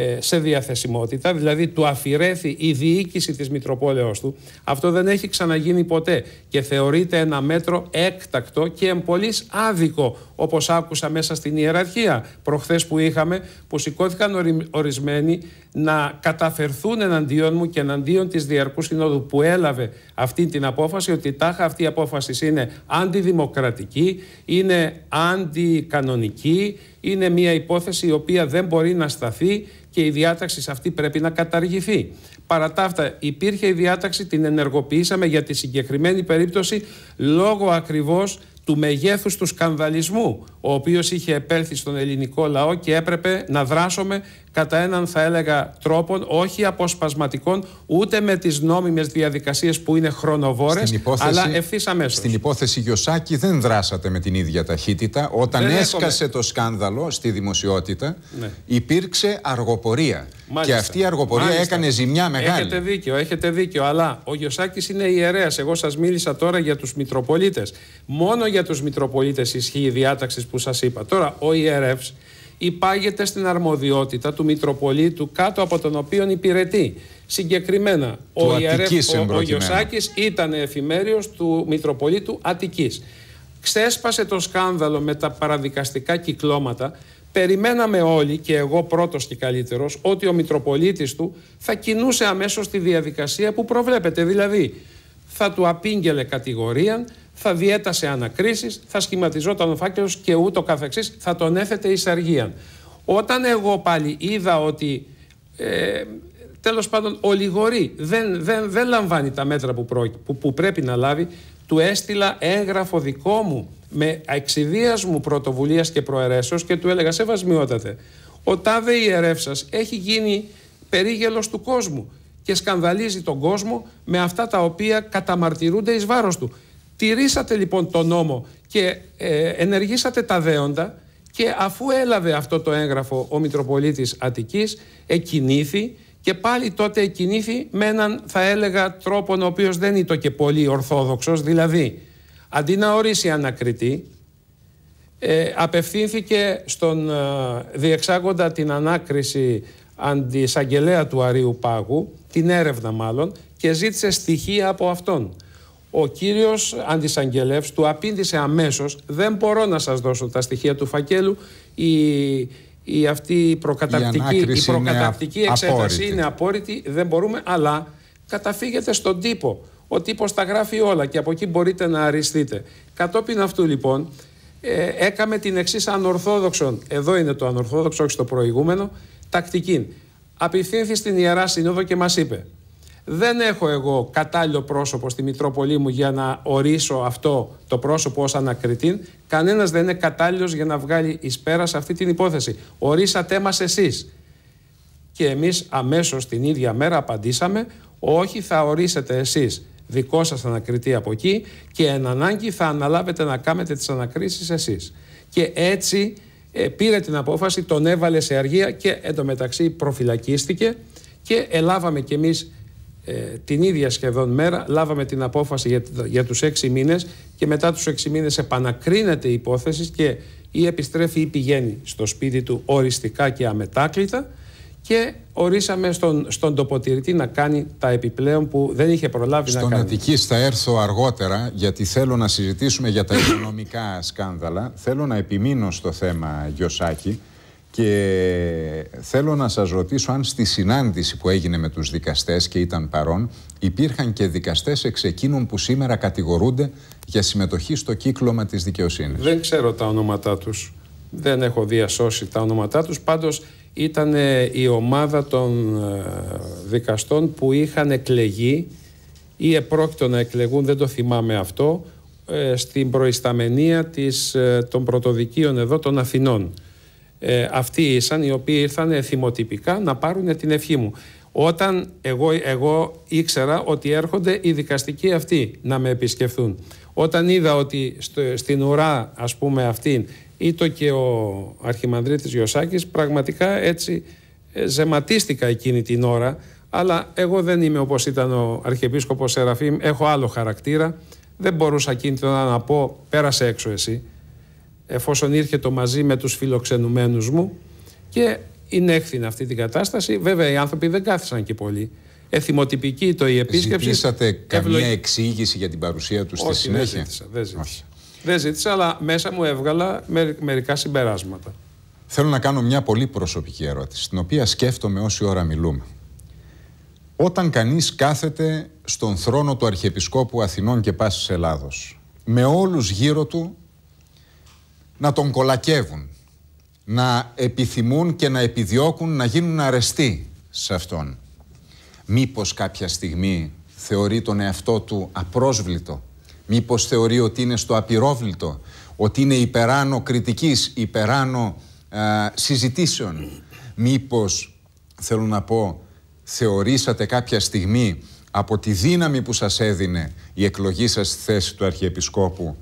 ε, σε διαθεσιμότητα, δηλαδή του αφηρέθη η διοίκηση της Μητροπόλεως του. Αυτό δεν έχει ξαναγίνει ποτέ και θεωρείται ένα μέτρο έκτακτο και εμπολής άδικο, όπως άκουσα μέσα στην ιεραρχία προχθές που είχαμε, που σηκώθηκαν ορισμένοι να καταφερθούν εναντίον μου και εναντίον της Διαρκούς Συνόδου που έλαβε αυτή την απόφαση, ότι τάχα αυτή η απόφασης είναι αντιδημοκρατική, είναι αντικανονική, είναι μια υπόθεση η οποία δεν μπορεί να σταθεί και η διάταξη σε αυτή πρέπει να καταργηθεί. Παρά τα αυτά, υπήρχε η διάταξη, την ενεργοποιήσαμε για τη συγκεκριμένη περίπτωση λόγω ακριβώς του μεγέθους του σκανδαλισμού, ο οποίος είχε επέλθει στον ελληνικό λαό και έπρεπε να δράσουμε κατά έναν θα έλεγα τρόπο, όχι αποσπασματικών, ούτε με τις νόμιμες διαδικασίες που είναι χρονοβόρες, αλλά ευθύς αμέσως. Στην υπόθεση Γιωσάκη δεν δράσατε με την ίδια ταχύτητα. Όταν έσκασε το σκάνδαλο στη δημοσιότητα, ναι. υπήρξε αργοπορία. Και αυτή η αργοπορία έκανε ζημιά μεγάλη. Έχετε δίκιο, έχετε δίκιο. Αλλά ο Γιωσάκης είναι ιερέας Εγώ σας μίλησα τώρα για τους Μητροπολίτες Μόνο για τους Μητροπολίτες ισχύει η διάταξη που σας είπα. Τώρα, ο ιερεύς υπάγεται στην αρμοδιότητα του Μητροπολίτου κάτω από τον οποίο υπηρετεί. Συγκεκριμένα, ο, Αττικής, ο, ο ήταν εφημέριος του Μητροπολίτου Αττικής. Ξέσπασε το σκάνδαλο με τα παραδικαστικά κυκλώματα. Περιμέναμε όλοι, και εγώ πρώτος και καλύτερος, ότι ο Μητροπολίτης του θα κινούσε αμέσως τη διαδικασία που προβλέπεται. Δηλαδή, θα του απήγγελε κατηγορία, θα διέτασε ανακρίσεις, θα σχηματιζόταν ο φάκελος και ούτω καθεξής, θα τον έθετε εις Όταν εγώ πάλι είδα ότι ε, τέλος πάντων ολιγορεί, δεν, δεν, δεν λαμβάνει τα μέτρα που, που, πρέπει να λάβει, του έστειλα έγγραφο δικό μου με εξιδίας μου πρωτοβουλίας και προαιρέσεως και του έλεγα σεβασμιότατε ο τάδε ιερεύσας έχει γίνει περίγελος του κόσμου και σκανδαλίζει τον κόσμο με αυτά τα οποία καταμαρτυρούνται εις βάρος του. Τηρήσατε λοιπόν τον νόμο και ε, ενεργήσατε τα δέοντα και αφού έλαβε αυτό το έγγραφο ο Μητροπολίτης Αττικής εκκινήθη και πάλι τότε εκκινήθη με έναν θα έλεγα τρόπο ο οποίος δεν ήταν και πολύ ορθόδοξος δηλαδή αντί να ορίσει ανακριτή ε, απευθύνθηκε στον ε, διεξάγοντα την ανάκριση αντισαγγελέα του Αρίου Πάγου την έρευνα μάλλον και ζήτησε στοιχεία από αυτόν. Ο κύριος Αντισαγγελεύς του απήντησε αμέσως: Δεν μπορώ να σας δώσω τα στοιχεία του φακέλου. Η, η αυτή η η, είναι εξέταση απόρριτη. είναι απόρριτη, δεν μπορούμε, αλλά καταφύγετε στον τύπο. Ο τύπος τα γράφει όλα και από εκεί μπορείτε να αριστείτε. Κατόπιν αυτού λοιπόν, ε, έκαμε την εξής ανορθόδοξον. Εδώ είναι το ανορθόδοξο, όχι το προηγούμενο. Τακτική. Απευθύνθη στην ιερά συνόδο και μας είπε: δεν έχω εγώ κατάλληλο πρόσωπο στη Μητρόπολη μου για να ορίσω αυτό το πρόσωπο ως ανακριτή. Κανένας δεν είναι κατάλληλος για να βγάλει εις πέρας σε αυτή την υπόθεση. Ορίσατε μας εσείς. Και εμείς αμέσως την ίδια μέρα απαντήσαμε όχι θα ορίσετε εσείς δικό σας ανακριτή από εκεί και εν ανάγκη θα αναλάβετε να κάνετε τις ανακρίσεις εσείς. Και έτσι ε, πήρε την απόφαση, τον έβαλε σε αργία και εντωμεταξύ προφυλακίστηκε και ελάβαμε κι εμείς ε, την ίδια σχεδόν μέρα λάβαμε την απόφαση για, τους έξι μήνες και μετά τους έξι μήνες επανακρίνεται η υπόθεση και ή επιστρέφει ή πηγαίνει στο σπίτι του οριστικά και αμετάκλητα και ορίσαμε στον, στον τοποτηρητή να κάνει τα επιπλέον που δεν είχε προλάβει να κάνει. Στον Αττικής θα έρθω αργότερα γιατί θέλω να συζητήσουμε για τα οικονομικά σκάνδαλα. Θέλω να επιμείνω στο θέμα Γιωσάκη. Και θέλω να σας ρωτήσω αν στη συνάντηση που έγινε με τους δικαστές και ήταν παρόν, υπήρχαν και δικαστές εξ εκείνων που σήμερα κατηγορούνται για συμμετοχή στο κύκλωμα της δικαιοσύνης. Δεν ξέρω τα ονόματά τους. Δεν έχω διασώσει τα ονόματά τους. Πάντως ήταν ε, η ομάδα των ε, δικαστών που είχαν εκλεγεί ή επρόκειτο να εκλεγούν, δεν το θυμάμαι αυτό, ε, στην προϊσταμενία των πρωτοδικείων εδώ των Αθηνών ε, αυτοί ήσαν οι οποίοι ήρθαν θυμοτυπικά να πάρουν την ευχή μου. Όταν εγώ, εγώ ήξερα ότι έρχονται οι δικαστικοί αυτοί να με επισκεφθούν. Όταν είδα ότι στο, στην ουρά ας πούμε αυτήν ήτο και ο Αρχιμανδρίτης Γιωσάκης πραγματικά έτσι ε, ζεματίστηκα εκείνη την ώρα αλλά εγώ δεν είμαι όπως ήταν ο Αρχιεπίσκοπος Σεραφείμ έχω άλλο χαρακτήρα δεν μπορούσα εκείνη την να πω πέρασε έξω εσύ εφόσον ήρθε το μαζί με τους φιλοξενουμένους μου και είναι έκθυνα αυτή την κατάσταση. Βέβαια οι άνθρωποι δεν κάθισαν και πολύ. Εθιμοτυπική το η επίσκεψη. Ζητήσατε καμία εξήγηση για την παρουσία τους στη συνέχεια. Δεν ζήτησα, δεν ζήτησα. Δεν ζήτησα, αλλά μέσα μου έβγαλα μερικά συμπεράσματα. Θέλω να κάνω μια πολύ προσωπική ερώτηση, την οποία σκέφτομαι όση ώρα μιλούμε. Όταν κανείς κάθεται στον θρόνο του Αρχιεπισκόπου Αθηνών και Πάσης Ελλάδος, με όλους γύρω του να τον κολακεύουν, να επιθυμούν και να επιδιώκουν να γίνουν αρεστοί σε αυτόν. Μήπως κάποια στιγμή θεωρεί τον εαυτό του απρόσβλητο, μήπως θεωρεί ότι είναι στο απειρόβλητο, ότι είναι υπεράνω κριτικής, υπεράνω συζητήσεων. Μήπως, θέλω να πω, θεωρήσατε κάποια στιγμή από τη δύναμη που σας έδινε η εκλογή σας στη θέση του Αρχιεπισκόπου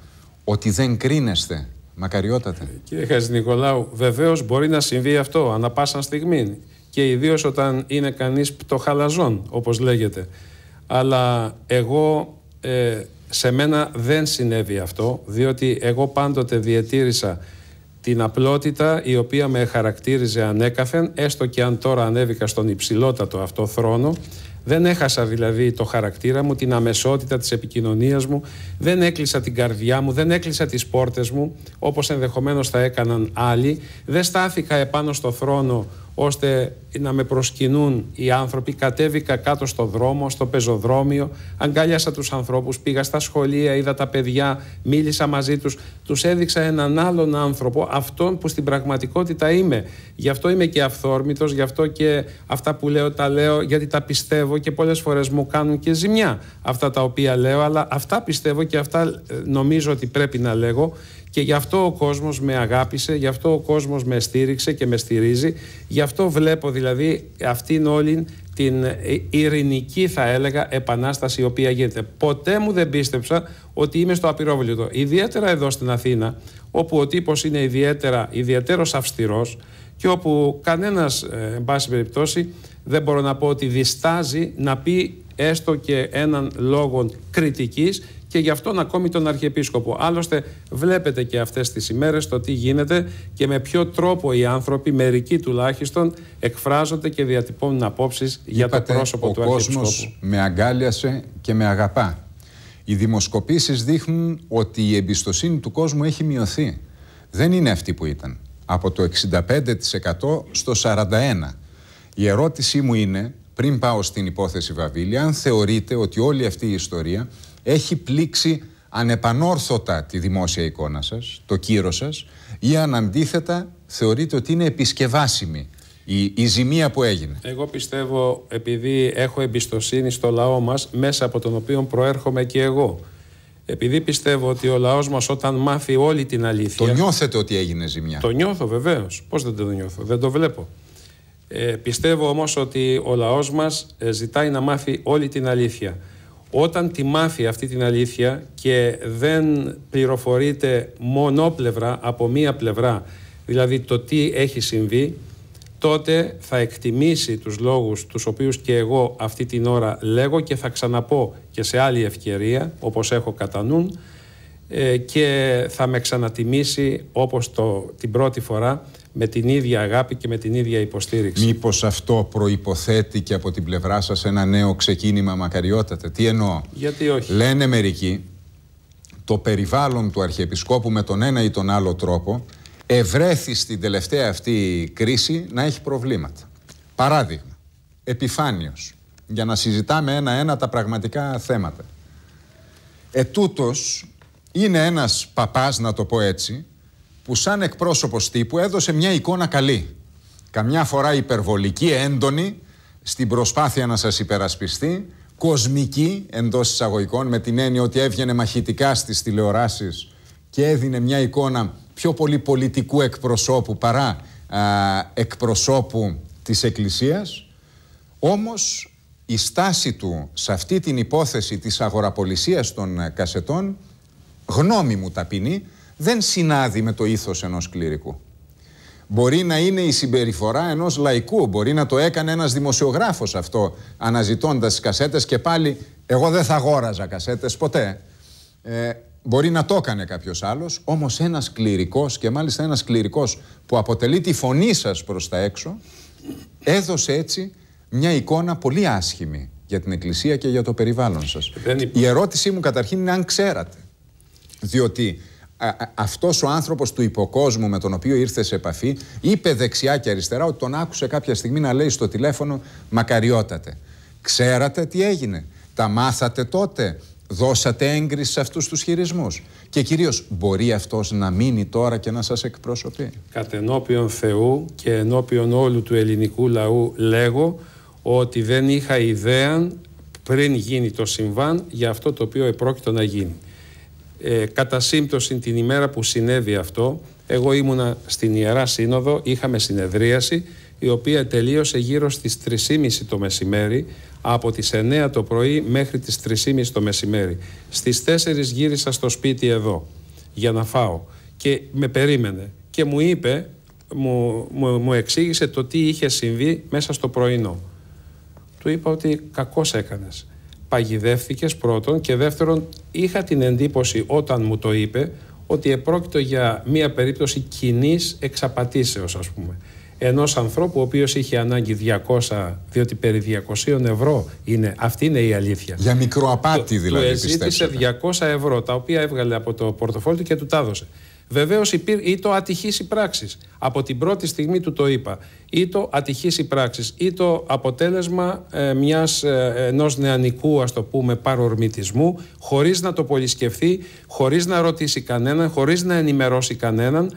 ότι δεν κρίνεστε Μακαριότατε. Ε, κύριε Νικολάου. βεβαίως μπορεί να συμβεί αυτό ανά πάσα στιγμή. Και ιδίως όταν είναι κανείς πτωχαλαζόν, όπως λέγεται. Αλλά εγώ ε, σε μένα δεν συνέβη αυτό, διότι εγώ πάντοτε διατήρησα την απλότητα η οποία με χαρακτήριζε ανέκαθεν, έστω και αν τώρα ανέβηκα στον υψηλότατο αυτό θρόνο. Δεν έχασα δηλαδή το χαρακτήρα μου, την αμεσότητα της επικοινωνίας μου, δεν έκλεισα την καρδιά μου, δεν έκλεισα τις πόρτες μου, όπως ενδεχομένως θα έκαναν άλλοι. Δεν στάθηκα επάνω στο θρόνο ώστε να με προσκυνούν οι άνθρωποι. Κατέβηκα κάτω στο δρόμο, στο πεζοδρόμιο, αγκάλιασα τους ανθρώπους, πήγα στα σχολεία, είδα τα παιδιά, μίλησα μαζί τους. Τους έδειξα έναν άλλον άνθρωπο, αυτόν που στην πραγματικότητα είμαι. Γι' αυτό είμαι και αυθόρμητος, γι' αυτό και αυτά που λέω τα λέω, γιατί τα πιστεύω και πολλές φορές μου κάνουν και ζημιά αυτά τα οποία λέω, αλλά αυτά πιστεύω και αυτά ε, νομίζω ότι πρέπει να λέγω. Και γι' αυτό ο κόσμος με αγάπησε, γι' αυτό ο κόσμος με στήριξε και με στηρίζει. Γι' αυτό βλέπω δηλαδή αυτήν όλη την ε, ειρηνική θα έλεγα επανάσταση η οποία γίνεται. Ποτέ μου δεν πίστεψα ότι είμαι στο απειρόβλητο. Ιδιαίτερα εδώ στην Αθήνα, όπου ο τύπος είναι ιδιαίτερα, ιδιαίτερος αυστηρός και όπου κανένας, ε, εν πάση περιπτώσει, δεν μπορώ να πω ότι διστάζει να πει έστω και έναν λόγο κριτικής και γι' αυτόν ακόμη τον Αρχιεπίσκοπο. Άλλωστε, βλέπετε και αυτές τις ημέρες το τι γίνεται και με ποιο τρόπο οι άνθρωποι, μερικοί τουλάχιστον, εκφράζονται και διατυπώνουν απόψεις για το πρόσωπο του Αρχιεπισκόπου. Ο κόσμος με αγκάλιασε και με αγαπά. Οι δημοσκοπήσεις δείχνουν ότι η εμπιστοσύνη του κόσμου έχει μειωθεί. Δεν είναι αυτή που ήταν. Από το 65% στο 41%. Η ερώτησή μου είναι, πριν πάω στην υπόθεση Βαβίλη, αν θεωρείτε ότι όλη αυτή η ιστορία έχει πλήξει ανεπανόρθωτα τη δημόσια εικόνα σας, το κύρος σας ή αν αντίθετα θεωρείτε ότι είναι επισκευάσιμη η, η ζημία που έγινε. Εγώ πιστεύω επειδή έχω εμπιστοσύνη στο λαό μας μέσα από τον οποίο προέρχομαι και εγώ επειδή πιστεύω ότι ο λαός μας όταν μάθει όλη την αλήθεια. Το νιώθετε ότι έγινε ζημιά. Το νιώθω βεβαίως. Πώς δεν το νιώθω, δεν το βλέπω. Ε, πιστεύω όμως ότι ο λαός μας ε, ζητάει να μάθει όλη την αλήθεια όταν τη μάθει αυτή την αλήθεια και δεν πληροφορείται μονόπλευρα από μία πλευρά, δηλαδή το τι έχει συμβεί, τότε θα εκτιμήσει τους λόγους τους οποίους και εγώ αυτή την ώρα λέγω και θα ξαναπώ και σε άλλη ευκαιρία, όπως έχω κατά ε, και θα με ξανατιμήσει όπως το, την πρώτη φορά με την ίδια αγάπη και με την ίδια υποστήριξη. Μήπως αυτό προποθέτει και από την πλευρά σας ένα νέο ξεκίνημα μακαριότατε. Τι εννοώ. Γιατί όχι. Λένε μερικοί το περιβάλλον του Αρχιεπισκόπου με τον ένα ή τον άλλο τρόπο ευρέθη στην τελευταία αυτή κρίση να έχει προβλήματα. Παράδειγμα, επιφάνειος, για να συζητάμε ένα-ένα τα πραγματικά θέματα. Ετούτος είναι ένας παπάς, να το πω έτσι, που σαν εκπρόσωπος τύπου έδωσε μια εικόνα καλή. Καμιά φορά υπερβολική, έντονη, στην προσπάθεια να σας υπερασπιστεί, κοσμική εντός εισαγωγικών, με την έννοια ότι έβγαινε μαχητικά στις τηλεοράσεις και έδινε μια εικόνα πιο πολύ πολιτικού εκπροσώπου παρά εκπροσώπου της Εκκλησίας. Όμως η στάση του σε αυτή την υπόθεση της αγοραπολισίας των κασετών, γνώμη μου ταπεινή, δεν συνάδει με το ήθος ενός κληρικού. Μπορεί να είναι η συμπεριφορά ενός λαϊκού, μπορεί να το έκανε ένας δημοσιογράφος αυτό, αναζητώντας τι κασέτες και πάλι εγώ δεν θα αγόραζα κασέτες ποτέ. Ε, μπορεί να το έκανε κάποιος άλλος, όμως ένας κληρικός και μάλιστα ένας κληρικός που αποτελεί τη φωνή σας προς τα έξω, έδωσε έτσι μια εικόνα πολύ άσχημη για την Εκκλησία και για το περιβάλλον σας. Η ερώτησή μου καταρχήν είναι αν ξέρατε. Διότι αυτός ο άνθρωπος του υποκόσμου με τον οποίο ήρθε σε επαφή, είπε δεξιά και αριστερά ότι τον άκουσε κάποια στιγμή να λέει στο τηλέφωνο Μακαριότατε. Ξέρατε τι έγινε. Τα μάθατε τότε. Δώσατε έγκριση σε αυτούς τους χειρισμούς. Και κυρίως, μπορεί αυτός να μείνει τώρα και να σας εκπροσωπεί. Κατ' ενώπιον Θεού και ενώπιον όλου του ελληνικού λαού, λέγω ότι δεν είχα ιδέα πριν γίνει το συμβάν για αυτό το οποίο επρόκειτο να γίνει. Ε, κατά σύμπτωση την ημέρα που συνέβη αυτό, εγώ ήμουνα στην Ιερά Σύνοδο, είχαμε συνεδρίαση, η οποία τελείωσε γύρω στις 3.30 το μεσημέρι, από τις 9 το πρωί μέχρι τις 3.30 το μεσημέρι. Στις 4 γύρισα στο σπίτι εδώ για να φάω και με περίμενε και μου είπε, μου, μου, μου εξήγησε το τι είχε συμβεί μέσα στο πρωινό. Του είπα ότι κακός έκανες παγιδεύτηκες πρώτον και δεύτερον είχα την εντύπωση όταν μου το είπε ότι επρόκειτο για μια περίπτωση κοινής εξαπατήσεως ας πούμε. Ενός ανθρώπου ο οποίος είχε ανάγκη 200, διότι περί 200 ευρώ είναι, αυτή είναι η αλήθεια. Για μικροαπάτη δηλαδή. Του εζήτησε 200 ευρώ, τα οποία έβγαλε από το πορτοφόλι του και του τα έδωσε. Βεβαίως ή το ατυχής πράξη. Από την πρώτη στιγμή του το είπα. Ή το ατυχής πράξη. Ή το αποτέλεσμα ε, μιας, ε, ενός νεανικού, το πούμε, παρορμητισμού, χωρίς να το πολυσκεφθεί, χωρίς να ρωτήσει κανέναν, χωρίς να ενημερώσει κανέναν,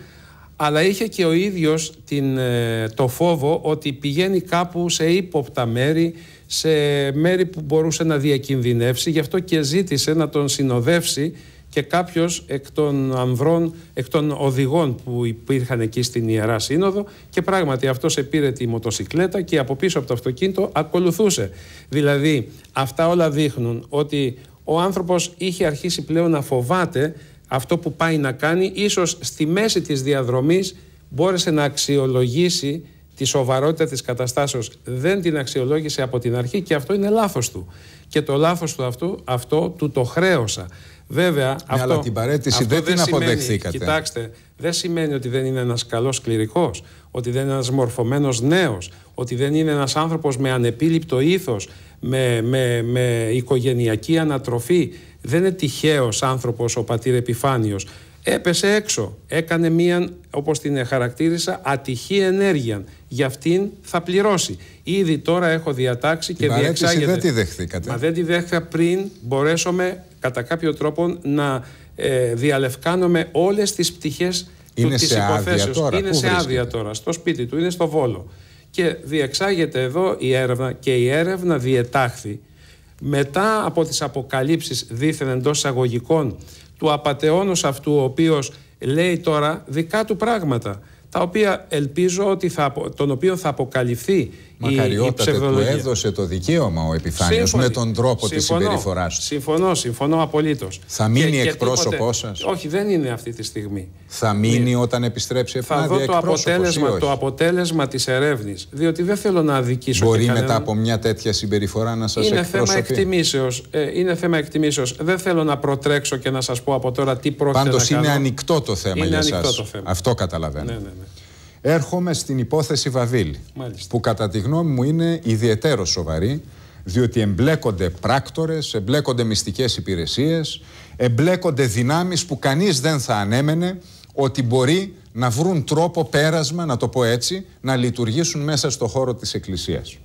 αλλά είχε και ο ίδιος ε, το φόβο ότι πηγαίνει κάπου σε ύποπτα μέρη, σε μέρη που μπορούσε να διακινδυνεύσει, γι' αυτό και ζήτησε να τον συνοδεύσει και κάποιος εκ των ανδρών, εκ των οδηγών που υπήρχαν εκεί στην Ιερά Σύνοδο και πράγματι αυτός επήρε τη μοτοσυκλέτα και από πίσω από το αυτοκίνητο ακολουθούσε. Δηλαδή αυτά όλα δείχνουν ότι ο άνθρωπος είχε αρχίσει πλέον να φοβάται αυτό που πάει να κάνει, ίσως στη μέση της διαδρομής μπόρεσε να αξιολογήσει τη σοβαρότητα της καταστάσεως. Δεν την αξιολόγησε από την αρχή και αυτό είναι λάθος του. Και το λάθος του αυτού, αυτό του το χρέωσα. Βέβαια, ναι, αυτό, αλλά την παρέτηση δεν την αποδεχθήκατε. Κοιτάξτε, δεν σημαίνει ότι δεν είναι ένας καλός κληρικός, ότι δεν είναι ένας μορφωμένος νέος, ότι δεν είναι ένας άνθρωπος με ανεπίληπτο ήθος, με, με, με οικογενειακή ανατροφή. Δεν είναι τυχαίος άνθρωπος ο πατήρ Επιφάνιος. Έπεσε έξω. Έκανε μία, όπως την χαρακτήρισα, ατυχή ενέργεια. Για αυτήν θα πληρώσει. Ήδη τώρα έχω διατάξει την και διεξάγεται. Δεν τη δεχθήκατε. Μα δεν τη δέχθηκα πριν μπορέσουμε κατά κάποιο τρόπο να ε, διαλευκάνομαι όλες τις πτυχές είναι του, της υποθέσεως. τώρα. Είναι σε άδεια τώρα, στο σπίτι του, είναι στο Βόλο. Και διεξάγεται εδώ η έρευνα και η έρευνα διετάχθη μετά από τις αποκαλύψεις δίθεν εντός εισαγωγικών του απατεώνος αυτού ο οποίος λέει τώρα δικά του πράγματα τα οποία ελπίζω ότι θα, τον οποίο θα αποκαλυφθεί Μακαριότατε του έδωσε το δικαίωμα ο επιφάνειο με τον τρόπο της συμπεριφοράς του. Συμφωνώ, συμφωνώ απολύτως. Θα μείνει και, εκπρόσωπό σας. Όχι, δεν είναι αυτή τη στιγμή. Θα μείνει όταν επιστρέψει ένα Θα δω το αποτέλεσμα, το αποτέλεσμα της ερεύνης. Διότι δεν θέλω να αδικήσω. Μπορεί μετά από μια τέτοια συμπεριφορά να σας εκπρόσωπη. Θέμα είναι θέμα εκτιμήσεως. Ε, δεν θέλω να προτρέξω και να σας πω από τώρα τι πρόκειται να κάνω. Πάντω είναι ανοιχτό το θέμα για σας. Αυτό καταλαβαίνω. ναι, ναι. ναι. Έρχομαι στην υπόθεση Βαβίλη, Μάλιστα. που κατά τη γνώμη μου είναι ιδιαίτερο σοβαρή, διότι εμπλέκονται πράκτορες, εμπλέκονται μυστικές υπηρεσίες, εμπλέκονται δυνάμεις που κανείς δεν θα ανέμενε ότι μπορεί να βρουν τρόπο πέρασμα, να το πω έτσι, να λειτουργήσουν μέσα στο χώρο της Εκκλησίας.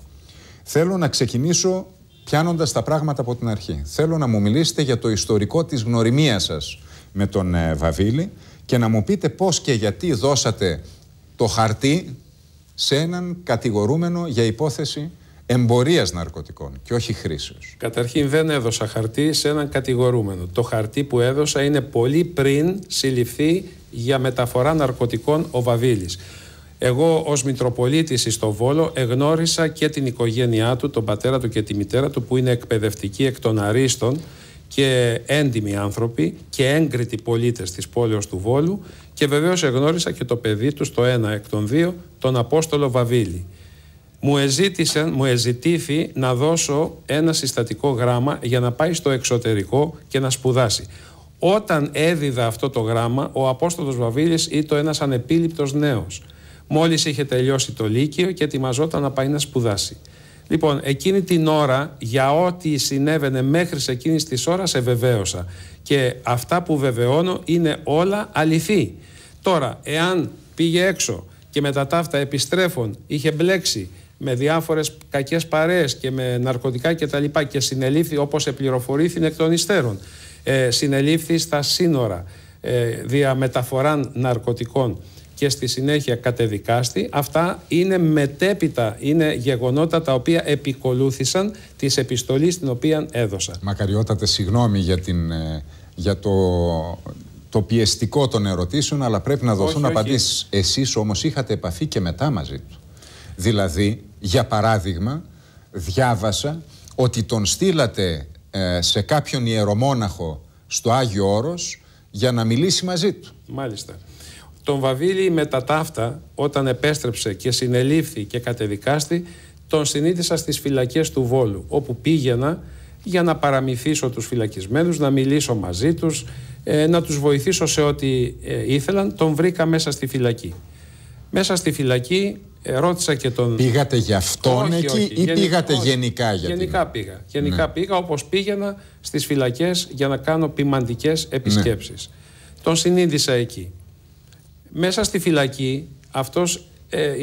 Θέλω να ξεκινήσω πιάνοντας τα πράγματα από την αρχή. Θέλω να μου μιλήσετε για το ιστορικό της γνωριμίας σας με τον ε, Βαβίλη και να μου πείτε πώς και γιατί δώσατε το χαρτί σε έναν κατηγορούμενο για υπόθεση εμπορίας ναρκωτικών και όχι χρήσεως. Καταρχήν δεν έδωσα χαρτί σε έναν κατηγορούμενο. Το χαρτί που έδωσα είναι πολύ πριν συλληφθεί για μεταφορά ναρκωτικών ο Βαβίλης. Εγώ ως Μητροπολίτης στο Βόλο εγνώρισα και την οικογένειά του, τον πατέρα του και τη μητέρα του που είναι εκπαιδευτικοί εκ των αρίστων και έντιμοι άνθρωποι και έγκριτοι πολίτες της πόλεως του Βόλου και βεβαίως εγνώρισα και το παιδί του στο ένα εκ των δύο, τον Απόστολο Βαβίλη. Μου εζήτησαν, μου εζητήθη να δώσω ένα συστατικό γράμμα για να πάει στο εξωτερικό και να σπουδάσει. Όταν έδιδα αυτό το γράμμα, ο Απόστολος Βαβίλης ήταν ένας ανεπίληπτος νέος. Μόλις είχε τελειώσει το Λύκειο και ετοιμαζόταν να πάει να σπουδάσει. Λοιπόν, εκείνη την ώρα, για ό,τι συνέβαινε μέχρι εκείνης της ώρας, σε βεβαίωσα. Και αυτά που βεβαιώνω είναι όλα αληθή. Τώρα, εάν πήγε έξω και με τα αυτά επιστρέφων είχε μπλέξει με διάφορες κακές παρέες και με ναρκωτικά κτλ. Και, και συνελήφθη όπως επληροφορήθη εκ των υστέρων. Ε, συνελήφθη στα σύνορα ε, δια μεταφοράν ναρκωτικών και στη συνέχεια κατεδικάστη. Αυτά είναι μετέπειτα, είναι γεγονότα τα οποία επικολούθησαν τη επιστολή την οποία έδωσα. Μακαριότατε, συγγνώμη για, την, ε, για το, το πιεστικό των ερωτήσεων, αλλά πρέπει να δοθούν απαντήσεις. Εσείς όμως είχατε επαφή και μετά μαζί του. Δηλαδή, για παράδειγμα, διάβασα ότι τον στείλατε ε, σε κάποιον ιερομόναχο στο Άγιο Όρος για να μιλήσει μαζί του. Μάλιστα. Τον Βαβίλη με τα ταύτα όταν επέστρεψε και συνελήφθη και κατεδικάστη τον συνήθισα στις φυλακές του Βόλου όπου πήγαινα για να παραμυθίσω τους φυλακισμένους, να μιλήσω μαζί τους, ε, να τους βοηθήσω σε ό,τι ε, ήθελαν. Τον βρήκα μέσα στη φυλακή. Μέσα στη φυλακή ε, ρώτησα και τον... Πήγατε για αυτόν εκεί ή πήγατε γενικά για Γενικά πήγα. Ναι. Γενικά πήγα όπως πήγαινα στις φυλακές για να κάνω ποιμαντικές ναι. επισκέψεις. Τον συνείδησα εκεί. Μέσα στη φυλακή αυτός ε,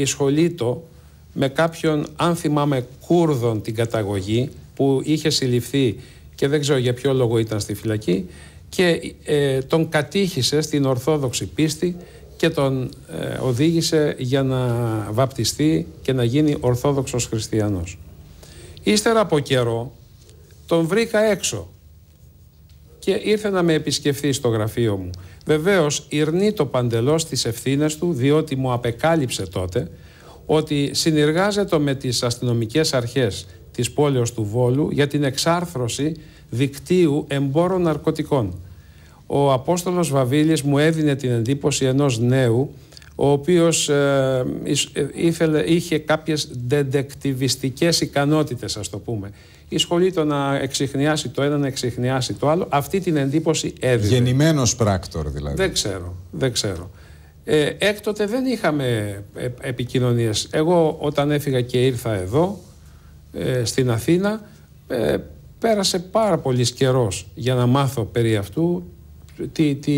με κάποιον, αν θυμάμαι, Κούρδον την καταγωγή που είχε συλληφθεί και δεν ξέρω για ποιο λόγο ήταν στη φυλακή και ε, τον κατήχησε στην Ορθόδοξη πίστη και τον ε, οδήγησε για να βαπτιστεί και να γίνει Ορθόδοξος Χριστιανός. Ύστερα από καιρό τον βρήκα έξω και ήρθε να με επισκεφθεί στο γραφείο μου. Βεβαίως, ειρνεί το παντελώς τις ευθύνες του, διότι μου απεκάλυψε τότε ότι συνεργάζεται με τις αστυνομικές αρχές της πόλεως του Βόλου για την εξάρθρωση δικτύου εμπόρων ναρκωτικών. Ο Απόστολος Βαβίλης μου έδινε την εντύπωση ενός νέου ο οποίος ε, ε, ήθελε, είχε κάποιες δεντεκτιβιστικές ικανότητες ας το πούμε η σχολή το να εξηχνιάσει το ένα, να εξηχνιάσει το άλλο. Αυτή την εντύπωση έδινε. Γεννημένος πράκτορ δηλαδή. Δεν ξέρω. Δεν ξέρω. Ε, έκτοτε δεν είχαμε ε, επικοινωνίες. Εγώ όταν έφυγα και ήρθα εδώ, ε, στην Αθήνα, ε, πέρασε πάρα πολύς καιρός για να μάθω περί αυτού. Τι, τι,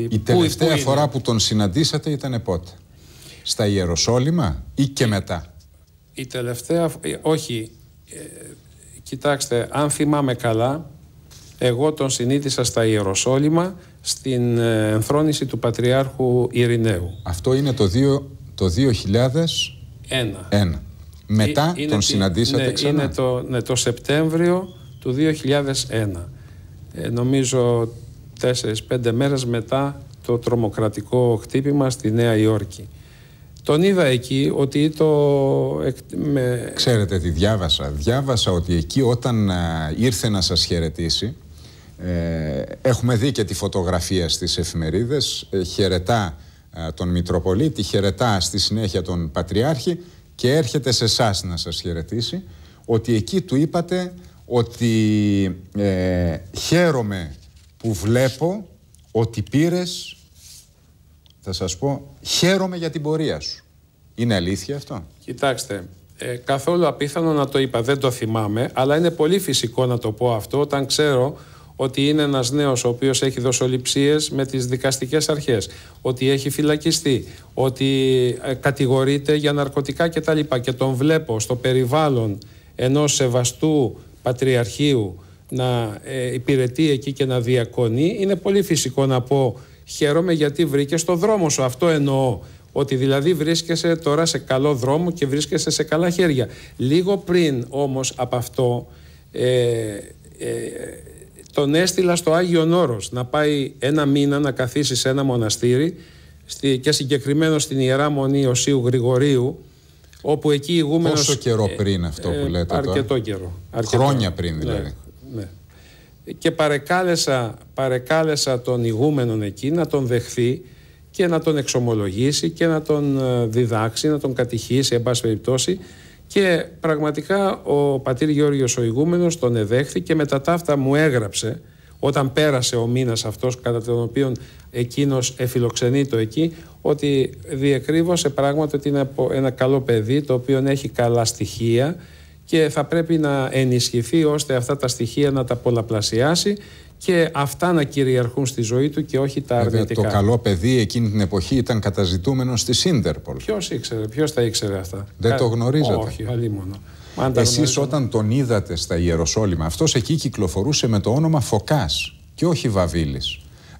Η τελευταία φορά που τον συναντήσατε ήταν πότε. Στα Ιεροσόλυμα ή και μετά. Η τελευταία, ε, όχι, Κοιτάξτε, αν θυμάμαι καλά, εγώ τον συνήθισα στα Ιεροσόλυμα στην ε, ενθρόνηση του Πατριάρχου Ειρηνέου. Αυτό είναι το, δύο, το 2001. Ε, μετά τον συναντήσατε ναι, ξανά. Είναι το, ναι, το Σεπτέμβριο του 2001. Ε, νομίζω 4-5 μέρες μετά το τρομοκρατικό χτύπημα στη Νέα Υόρκη. Τον είδα εκεί ότι το... Με... Ξέρετε τι διάβασα. Διάβασα ότι εκεί όταν ήρθε να σας χαιρετήσει, ε, έχουμε δει και τη φωτογραφία στις εφημερίδες, ε, χαιρετά τον Μητροπολίτη, χαιρετά στη συνέχεια τον Πατριάρχη και έρχεται σε εσάς να σας χαιρετήσει, ότι εκεί του είπατε ότι ε, χαίρομαι που βλέπω ότι πήρες, θα σας πω, Χαίρομαι για την πορεία σου. Είναι αλήθεια αυτό. Κοιτάξτε, ε, καθόλου απίθανο να το είπα, δεν το θυμάμαι, αλλά είναι πολύ φυσικό να το πω αυτό όταν ξέρω ότι είναι ένας νέος ο οποίος έχει δοσοληψίες με τις δικαστικές αρχές, ότι έχει φυλακιστεί, ότι ε, κατηγορείται για ναρκωτικά κτλ. Και τον βλέπω στο περιβάλλον ενός σεβαστού πατριαρχείου να ε, υπηρετεί εκεί και να διακονεί, είναι πολύ φυσικό να πω Χαίρομαι γιατί βρήκες το δρόμο σου. Αυτό εννοώ. Ότι δηλαδή βρίσκεσαι τώρα σε καλό δρόμο και βρίσκεσαι σε καλά χέρια. Λίγο πριν όμως από αυτό ε, ε, τον έστειλα στο Άγιο Νόρος να πάει ένα μήνα να καθίσει σε ένα μοναστήρι στη, και συγκεκριμένο στην Ιερά Μονή Οσίου Γρηγορίου όπου εκεί ηγούμενος... Πόσο καιρό ε, πριν αυτό ε, που λέτε ε, αρκετό τώρα. καιρό. Χρόνια πριν ναι, δηλαδή. Ναι, ναι και παρεκάλεσα, παρεκάλεσα τον ηγούμενον εκεί να τον δεχθεί και να τον εξομολογήσει και να τον ε, διδάξει, να τον κατηχήσει, εν πάση περιπτώσει. Και πραγματικά ο πατήρ Γεώργιος ο ηγούμενος τον εδέχθη και μετά ταύτα μου έγραψε όταν πέρασε ο μήνας αυτός κατά τον οποίο εκείνος εφιλοξενεί το εκεί ότι διεκρύβωσε πράγματι ότι είναι ένα καλό παιδί το οποίο έχει καλά στοιχεία και θα πρέπει να ενισχυθεί ώστε αυτά τα στοιχεία να τα πολλαπλασιάσει και αυτά να κυριαρχούν στη ζωή του και όχι τα αρνητικά. Βέβαια, το καλό παιδί εκείνη την εποχή ήταν καταζητούμενος στη Σίντερπολ. Ποιος ήξερε, ποιος τα ήξερε αυτά. Δεν Κα... το ε, γνωρίζατε. Όχι, μόνο. Εσεί όταν τον είδατε στα Ιεροσόλυμα, αυτός εκεί κυκλοφορούσε με το όνομα Φωκάς και όχι Βαβίλης.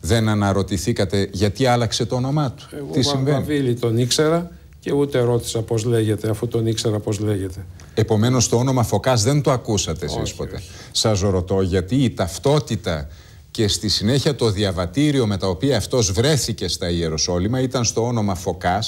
Δεν αναρωτηθήκατε γιατί άλλαξε το όνομά του. Εγώ Τι συμβαίνει. Βαβίλη τον ήξερα και ούτε ρώτησα πώς λέγεται, αφού τον ήξερα πώς λέγεται. Επομένως, το όνομα Φωκάς δεν το ακούσατε εσείς ποτέ. Σας ρωτώ γιατί η ταυτότητα και στη συνέχεια το διαβατήριο με τα οποία αυτός βρέθηκε στα Ιεροσόλυμα ήταν στο όνομα Φωκάς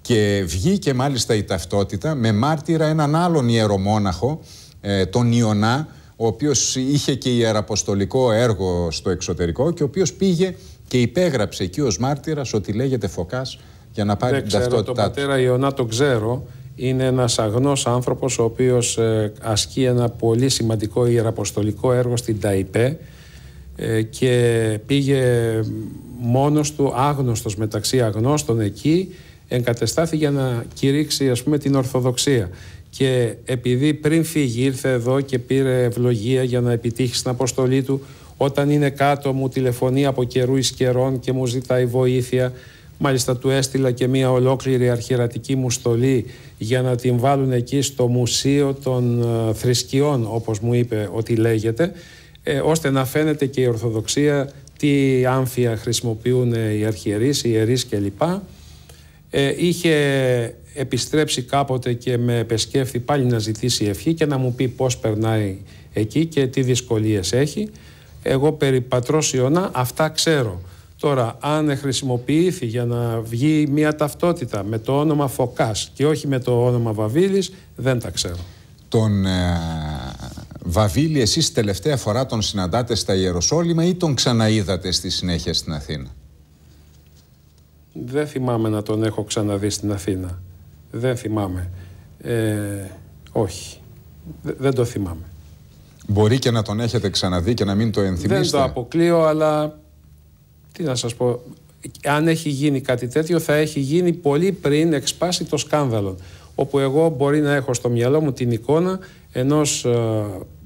και βγήκε μάλιστα η ταυτότητα με μάρτυρα έναν άλλον ιερομόναχο, ε, τον Ιωνά, ο οποίος είχε και ιεραποστολικό έργο στο εξωτερικό και ο οποίος πήγε και υπέγραψε εκεί ως μάρτυρας ότι λέγεται Φωκάς για να πάρει την ξέρω, ταυτότητά τον πατέρα Ιωνά τον ξέρω είναι ένας αγνός άνθρωπος ο οποίος ε, ασκεί ένα πολύ σημαντικό ιεραποστολικό έργο στην ΤΑΙΠΕ και πήγε μόνος του άγνωστος μεταξύ αγνώστων εκεί εγκατεστάθη για να κηρύξει ας πούμε την Ορθοδοξία και επειδή πριν φύγει ήρθε εδώ και πήρε ευλογία για να επιτύχει στην αποστολή του όταν είναι κάτω μου τηλεφωνεί από καιρούς εις καιρών και μου ζητάει βοήθεια Μάλιστα του έστειλα και μία ολόκληρη αρχιερατική μου στολή για να την βάλουν εκεί στο Μουσείο των ε, Θρησκειών, όπως μου είπε ότι λέγεται, ε, ώστε να φαίνεται και η Ορθοδοξία τι άμφια χρησιμοποιούν οι αρχιερείς, οι ιερείς κλπ. Ε, είχε επιστρέψει κάποτε και με επεσκέφθη πάλι να ζητήσει ευχή και να μου πει πώς περνάει εκεί και τι δυσκολίες έχει. Εγώ περί πατρός αυτά ξέρω. Τώρα, αν χρησιμοποιήθη για να βγει μια ταυτότητα με το όνομα Φωκάς και όχι με το όνομα Βαβίλης, δεν τα ξέρω. Τον ε, Βαβίλη εσείς τελευταία φορά τον συναντάτε στα Ιεροσόλυμα ή τον ξαναείδατε στη συνέχεια στην Αθήνα. Δεν θυμάμαι να τον έχω ξαναδεί στην Αθήνα. Δεν θυμάμαι. Ε, όχι. Δεν το θυμάμαι. Μπορεί και να τον έχετε ξαναδεί και να μην το ενθυμίσετε. Δεν το αποκλείω, αλλά τι να σας πω, αν έχει γίνει κάτι τέτοιο θα έχει γίνει πολύ πριν εξπάσει το σκάνδαλο όπου εγώ μπορεί να έχω στο μυαλό μου την εικόνα ενός ε,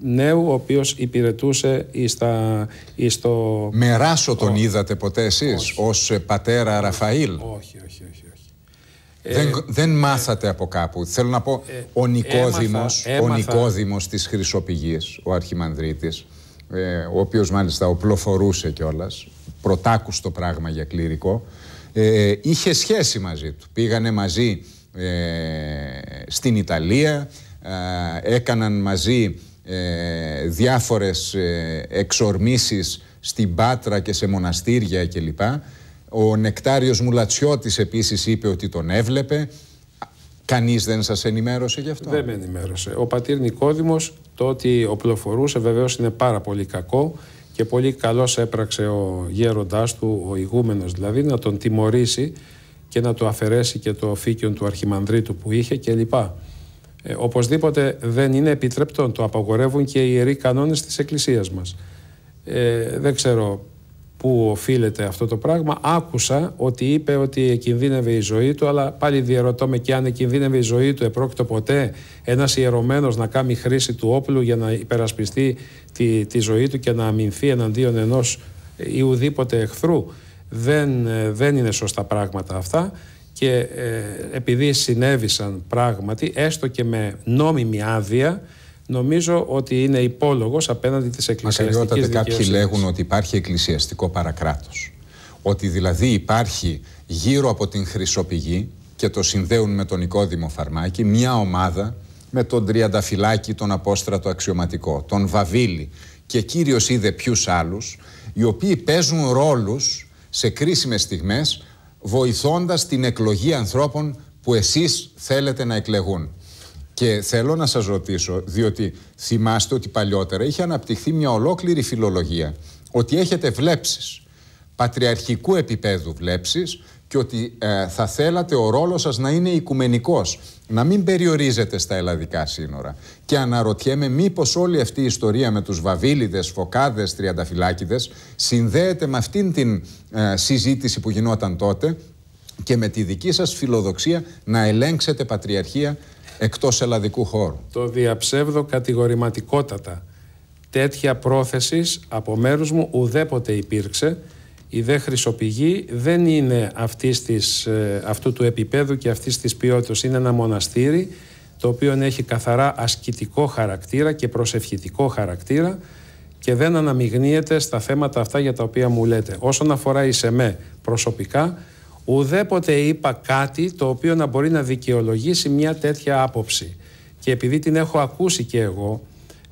νέου ο οποίος υπηρετούσε εις στο... Με ράσο τον είδατε ποτέ εσείς όχι. ως ε, πατέρα Ραφαήλ. Όχι, όχι, όχι. όχι. Ε, δεν, ε, δεν μάθατε από κάπου. Θέλω να πω, ε, ο Νικόδημος, έμαθα, ο Νικόδημος της Χρυσοπηγής, ο Αρχιμανδρίτης, ε, ο οποίος μάλιστα οπλοφορούσε κιόλας, πρωτάκουστο πράγμα για κληρικό, ε, είχε σχέση μαζί του. Πήγανε μαζί ε, στην Ιταλία, ε, έκαναν μαζί διάφορες εξορμήσεις στην Πάτρα και σε μοναστήρια κλπ. Ο Νεκτάριος Μουλατσιώτης επίσης είπε ότι τον έβλεπε. Κανείς δεν σας ενημέρωσε γι' αυτό. Δεν με ενημέρωσε. Ο πατήρ Νικόδημος το ότι οπλοφορούσε βεβαίως είναι πάρα πολύ κακό και πολύ καλός έπραξε ο γέροντάς του, ο ηγούμενος δηλαδή, να τον τιμωρήσει και να του αφαιρέσει και το φύκιον του αρχιμανδρίτου που είχε κλπ. Ε, οπωσδήποτε δεν είναι επιτρεπτό, το απαγορεύουν και οι ιεροί κανόνες της Εκκλησίας μας. Ε, δεν ξέρω πού οφείλεται αυτό το πράγμα. Άκουσα ότι είπε ότι κινδύνευε η ζωή του, αλλά πάλι διαρωτώ με και αν κινδύνευε η ζωή του, επρόκειτο ποτέ ένας ιερωμένος να κάνει χρήση του όπλου για να υπερασπιστεί τη, τη ζωή του και να αμυνθεί εναντίον ενός ή ουδήποτε εχθρού. Δεν, ε, δεν είναι σωστά πράγματα αυτά και ε, επειδή συνέβησαν πράγματι, έστω και με νόμιμη άδεια, νομίζω ότι είναι υπόλογος απέναντι της εκκλησιαστικής Μα ότι κάποιοι λέγουν ότι υπάρχει εκκλησιαστικό παρακράτος. Ότι δηλαδή υπάρχει γύρω από την Χρυσοπηγή και το συνδέουν με τον Οικόδημο Φαρμάκη μια ομάδα με τον Τριανταφυλάκη, τον Απόστρατο Αξιωματικό, τον Βαβίλη και κύριος είδε ποιους άλλους, οι οποίοι παίζουν ρόλους σε κρίσιμες στιγμές βοηθώντας την εκλογή ανθρώπων που εσείς θέλετε να εκλεγούν. Και θέλω να σας ρωτήσω, διότι θυμάστε ότι παλιότερα είχε αναπτυχθεί μια ολόκληρη φιλολογία, ότι έχετε βλέψεις, πατριαρχικού επίπεδου βλέψεις και ότι ε, θα θέλατε ο ρόλος σας να είναι οικουμενικός, να μην περιορίζεται στα ελλαδικά σύνορα. Και αναρωτιέμαι μήπως όλη αυτή η ιστορία με τους βαβίλιδες, φωκάδες, τριανταφυλάκιδες συνδέεται με αυτήν την ε, συζήτηση που γινόταν τότε και με τη δική σας φιλοδοξία να ελέγξετε πατριαρχία εκτός ελλαδικού χώρου. Το διαψεύδω κατηγορηματικότατα. Τέτοια πρόθεσης από μέρους μου ουδέποτε υπήρξε. Η δε χρυσοπηγή δεν είναι αυτής ε, αυτού του επίπεδου και αυτής της ποιότητας Είναι ένα μοναστήρι το οποίο έχει καθαρά ασκητικό χαρακτήρα και προσευχητικό χαρακτήρα και δεν αναμειγνύεται στα θέματα αυτά για τα οποία μου λέτε. Όσον αφορά η ΣΕΜΕ προσωπικά, Ουδέποτε είπα κάτι το οποίο να μπορεί να δικαιολογήσει μια τέτοια άποψη. Και επειδή την έχω ακούσει και εγώ,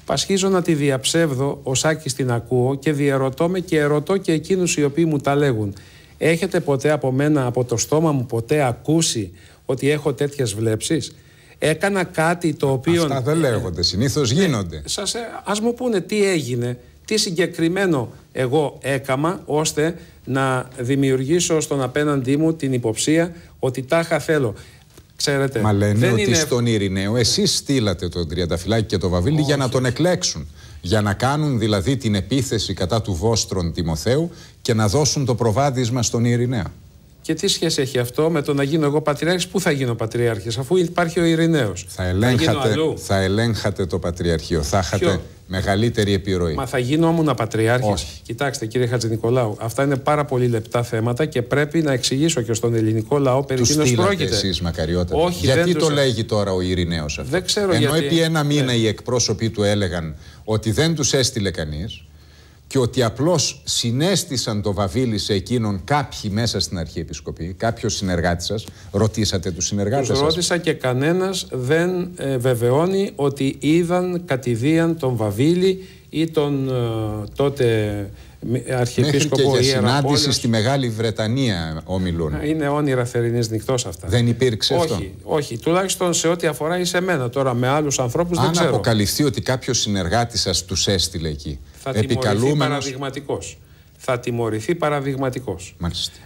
πασχίζω να τη διαψεύδω, ο Σάκης την ακούω και διαρωτώ με και ερωτώ και εκείνους οι οποίοι μου τα λέγουν. Έχετε ποτέ από μένα, από το στόμα μου, ποτέ ακούσει ότι έχω τέτοιες βλέψεις. Έκανα κάτι το οποίο... Αυτά δεν λέγονται, συνήθως ναι, γίνονται. Σας, ε, ας μου πούνε τι έγινε, τι συγκεκριμένο εγώ έκαμα, ώστε να δημιουργήσω στον απέναντί μου την υποψία ότι τάχα θέλω. Ξέρετε, Μα λένε ότι στον Ειρηναίο εσείς στείλατε τον Τριανταφυλάκη και τον Βαβίλη για να τον εκλέξουν. Για να κάνουν δηλαδή την επίθεση κατά του Βόστρον Τιμοθέου και να δώσουν το προβάδισμα στον Ειρηνέο. Και τι σχέση έχει αυτό με το να γίνω εγώ πατριάρχης, πού θα γίνω πατριάρχης, αφού υπάρχει ο Ειρηναίος. Θα, θα, θα ελέγχατε το πατριαρχείο. Θα είχατε μεγαλύτερη επιρροή. Μα θα γίνω γινόμουν πατριάρχη. Κοιτάξτε, κύριε Χατζηνικολάου, αυτά είναι πάρα πολύ λεπτά θέματα και πρέπει να εξηγήσω και στον ελληνικό λαό περί τίνο πρόκειται. Εσείς, γιατί το λέγει τώρα ο Ειρηνέο αυτό. Δεν ξέρω Ενώ γιατί... επί ένα μήνα ναι. οι εκπρόσωποι του έλεγαν ότι δεν τους έστειλε κανείς και ότι απλώς συνέστησαν το Βαβίλη σε εκείνον κάποιοι μέσα στην Αρχιεπισκοπή, κάποιος συνεργάτης σας, ρωτήσατε τους συνεργάτες τους ρώτησα και κανένας δεν ε, βεβαιώνει ότι είδαν κατηδίαν τον Βαβίλη ή τον ε, τότε Αρχιεπίσκοπο Μέχρι και για συνάντηση στη Μεγάλη Βρετανία ομιλούν. Ε, είναι όνειρα θερινής νυχτός αυτά. Δεν υπήρξε αυτό. Όχι, τουλάχιστον σε ό,τι αφορά ή εμένα τώρα. Με άλλους ανθρώπους δεν ξέρω. Αν αποκαλυφθεί ότι κάποιος συνεργάτης σας τους έστειλε εκεί. Θα τιμωρηθεί παραδειγματικός. Θα τιμωρηθεί παραδειγματικός.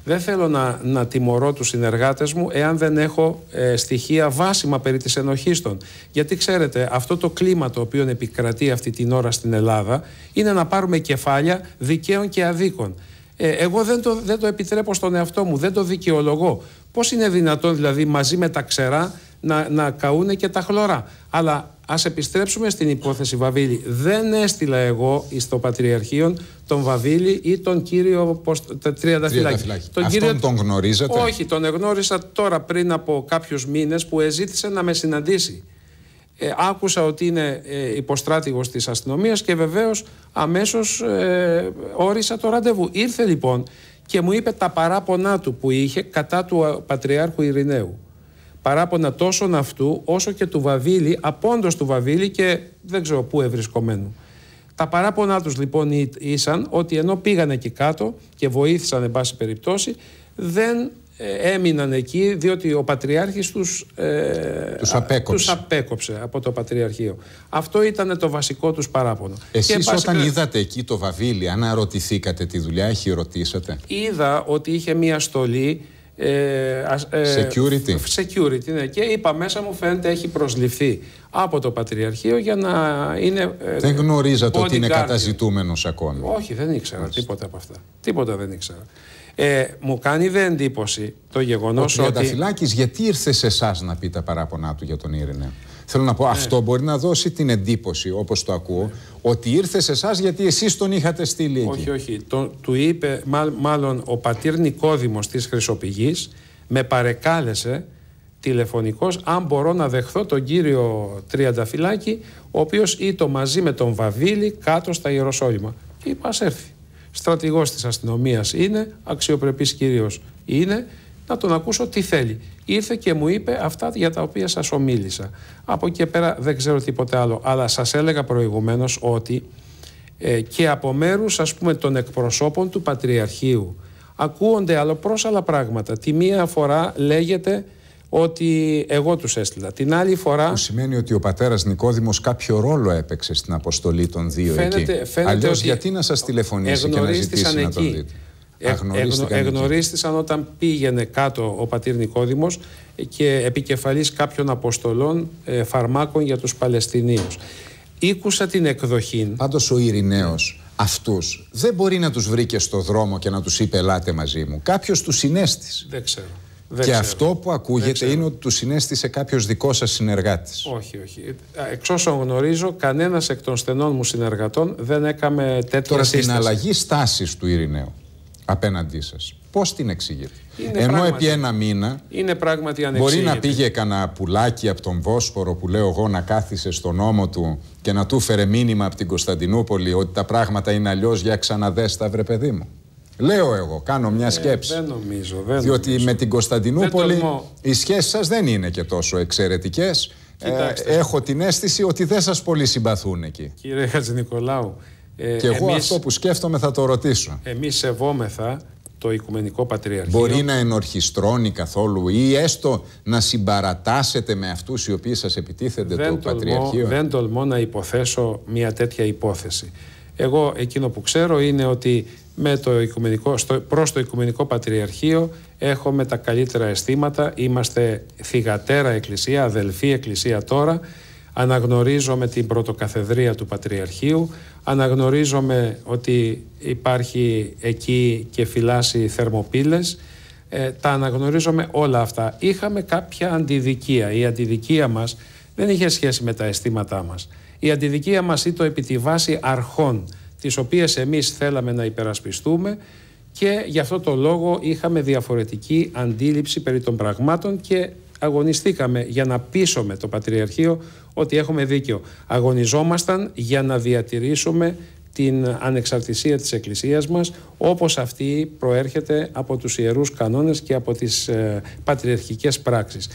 Δεν θέλω να, να τιμωρώ τους συνεργάτες μου εάν δεν έχω ε, στοιχεία βάσιμα περί της ενοχής των. Γιατί ξέρετε, αυτό το κλίμα το οποίο επικρατεί αυτή την ώρα στην Ελλάδα είναι να πάρουμε κεφάλια δικαίων και αδίκων. Ε, εγώ δεν το, δεν το επιτρέπω στον εαυτό μου, δεν το δικαιολογώ. Πώς είναι δυνατόν δηλαδή μαζί με τα ξερά να, να καούν και τα χλωρά. Αλλά ας επιστρέψουμε στην υπόθεση Βαβίλη. Δεν έστειλα εγώ στο Πατριαρχείο τον Βαβίλη ή τον κύριο τρίαντα Τον Αυτόν κύριο... τον γνωρίζετε. Όχι, τον εγνώρισα τώρα πριν από κάποιους μήνες που εζήτησε να με συναντήσει. Ε, άκουσα ότι είναι ε, υποστράτηγος της αστυνομίας και βεβαίως αμέσως ε, όρισα το ραντεβού. Ήρθε λοιπόν και μου είπε τα παράπονά του που είχε κατά του Πατριάρχου Ειρηναίου παράπονα τόσο αυτού όσο και του Βαβίλη, απόντος του Βαβίλη και δεν ξέρω πού ευρισκομένου. Τα παράπονά τους λοιπόν ήσαν ότι ενώ πήγαν εκεί κάτω και βοήθησαν εν πάση περιπτώσει δεν ε, έμειναν εκεί διότι ο Πατριάρχης τους, ε, τους, απέκοψε. τους απέκοψε από το Πατριαρχείο. Αυτό ήταν το βασικό τους παράπονο. Εσείς όταν είδατε εκεί το Βαβίλη αναρωτηθήκατε τη δουλειά, έχει ρωτήσατε. Είδα ότι είχε μία στολή ε, ε, security. Security, ναι. Και είπα μέσα μου φαίνεται έχει προσληφθεί από το Πατριαρχείο για να είναι. Ε, δεν γνωρίζατε ότι είναι καταζητούμενος ακόμα Όχι, δεν ήξερα τίποτα από αυτά. Τίποτα δεν ήξερα. Ε, μου κάνει δε εντύπωση το γεγονός ότι. Ο Τριανταφυλάκης, γιατί ήρθε σε εσάς να πει τα παράπονά του για τον Ήρνε. Θέλω να πω, ναι. αυτό μπορεί να δώσει την εντύπωση, όπως το ακούω, ότι ήρθες σε εσάς γιατί εσείς τον είχατε στείλει εκεί. Όχι, όχι. Το, του είπε, μάλλον ο πατήρ Νικόδημος της Χρυσοπηγής με παρεκάλεσε τηλεφωνικός αν μπορώ να δεχθώ τον κύριο Τριανταφυλάκη ο οποίος ήταν μαζί με τον Βαβίλη κάτω στα Ιεροσόλυμα και είπα α έρθει Στρατηγός της αστυνομίας είναι αξιοπρεπής κύριος είναι να τον ακούσω τι θέλει. Ήρθε και μου είπε αυτά για τα οποία σας ομίλησα. Από εκεί πέρα δεν ξέρω τίποτε άλλο. Αλλά σας έλεγα προηγουμένως ότι ε, και από μέρους ας πούμε των εκπροσώπων του Πατριαρχείου ακούονται άλλα πράγματα. Τη μία φορά λέγεται ότι εγώ τους έστειλα. Την άλλη φορά... Που σημαίνει ότι ο πατέρας Νικόδημος κάποιο ρόλο έπαιξε στην αποστολή των δύο φαίνεται, εκεί. Φαίνεται Αλλιώς ότι γιατί να σας τηλεφωνήσει και να ζητήσει εκεί. να τον δείτε. Εγνωρίστηκαν ε, όταν πήγαινε κάτω ο πατήρ Νικόδημος και επικεφαλής κάποιων αποστολών ε, φαρμάκων για τους Παλαιστινίους. Ήκουσα την εκδοχή. Πάντως ο Ειρηναίος αυτούς δεν μπορεί να τους βρήκε στο δρόμο και να τους είπε ελάτε μαζί μου. Κάποιος τους συνέστησε Δεν ξέρω. Δεν και αυτό που ακούγεται είναι ότι τους συνέστησε κάποιος δικός σας συνεργάτης. Όχι, όχι. Εξ όσων γνωρίζω, κανένας εκ των στενών μου συνεργατών δεν έκαμε τέτοια Τώρα, σύσταση. την αλλαγή στάσης του Ειρηναίου απέναντί σας. Πώς την εξηγείτε. Ενώ πράγματι, επί ένα μήνα είναι πράγματι μπορεί να πήγε κανένα πουλάκι από τον Βόσπορο που λέω εγώ να κάθισε στον ώμο του και να του φέρε μήνυμα από την Κωνσταντινούπολη ότι τα πράγματα είναι αλλιώς για ξαναδέστα βρε παιδί μου. Λέω εγώ, κάνω μια ε, σκέψη. δεν νομίζω, δεν Διότι με την Κωνσταντινούπολη οι σχέσεις σας δεν είναι και τόσο εξαιρετικές. Ε, έχω την αίσθηση ότι δεν σας πολύ συμπαθούν εκεί. Κύριε Νικολάου. Ε, και εγώ αυτό που σκέφτομαι θα το ρωτήσω. Εμείς σεβόμεθα το Οικουμενικό Πατριαρχείο. Μπορεί να ενορχιστρώνει καθόλου ή έστω να συμπαρατάσετε με αυτούς οι οποίοι σας επιτίθενται δεν το Πατριαρχείο. Δεν τολμώ να υποθέσω μια τέτοια υπόθεση. Εγώ εκείνο που ξέρω είναι ότι με το οικουμενικό, προς το Οικουμενικό Πατριαρχείο έχουμε τα καλύτερα αισθήματα, είμαστε θυγατέρα εκκλησία, αδελφή εκκλησία τώρα αναγνωρίζομαι την πρωτοκαθεδρία του Πατριαρχείου, αναγνωρίζομαι ότι υπάρχει εκεί και φυλάσσει θερμοπύλες, ε, τα αναγνωρίζομαι όλα αυτά. Είχαμε κάποια αντιδικία. Η αντιδικία μας δεν είχε σχέση με τα αισθήματά μας. Η αντιδικία μας ήταν επί τη βάση αρχών, τις οποίες εμείς θέλαμε να υπερασπιστούμε και γι' αυτό το λόγο είχαμε διαφορετική αντίληψη περί των πραγμάτων και αγωνιστήκαμε για να πείσουμε το Πατριαρχείο ότι έχουμε δίκιο. Αγωνιζόμασταν για να διατηρήσουμε την ανεξαρτησία της Εκκλησίας μας όπως αυτή προέρχεται από τους ιερούς κανόνες και από τις ε, πατριαρχικές πράξεις.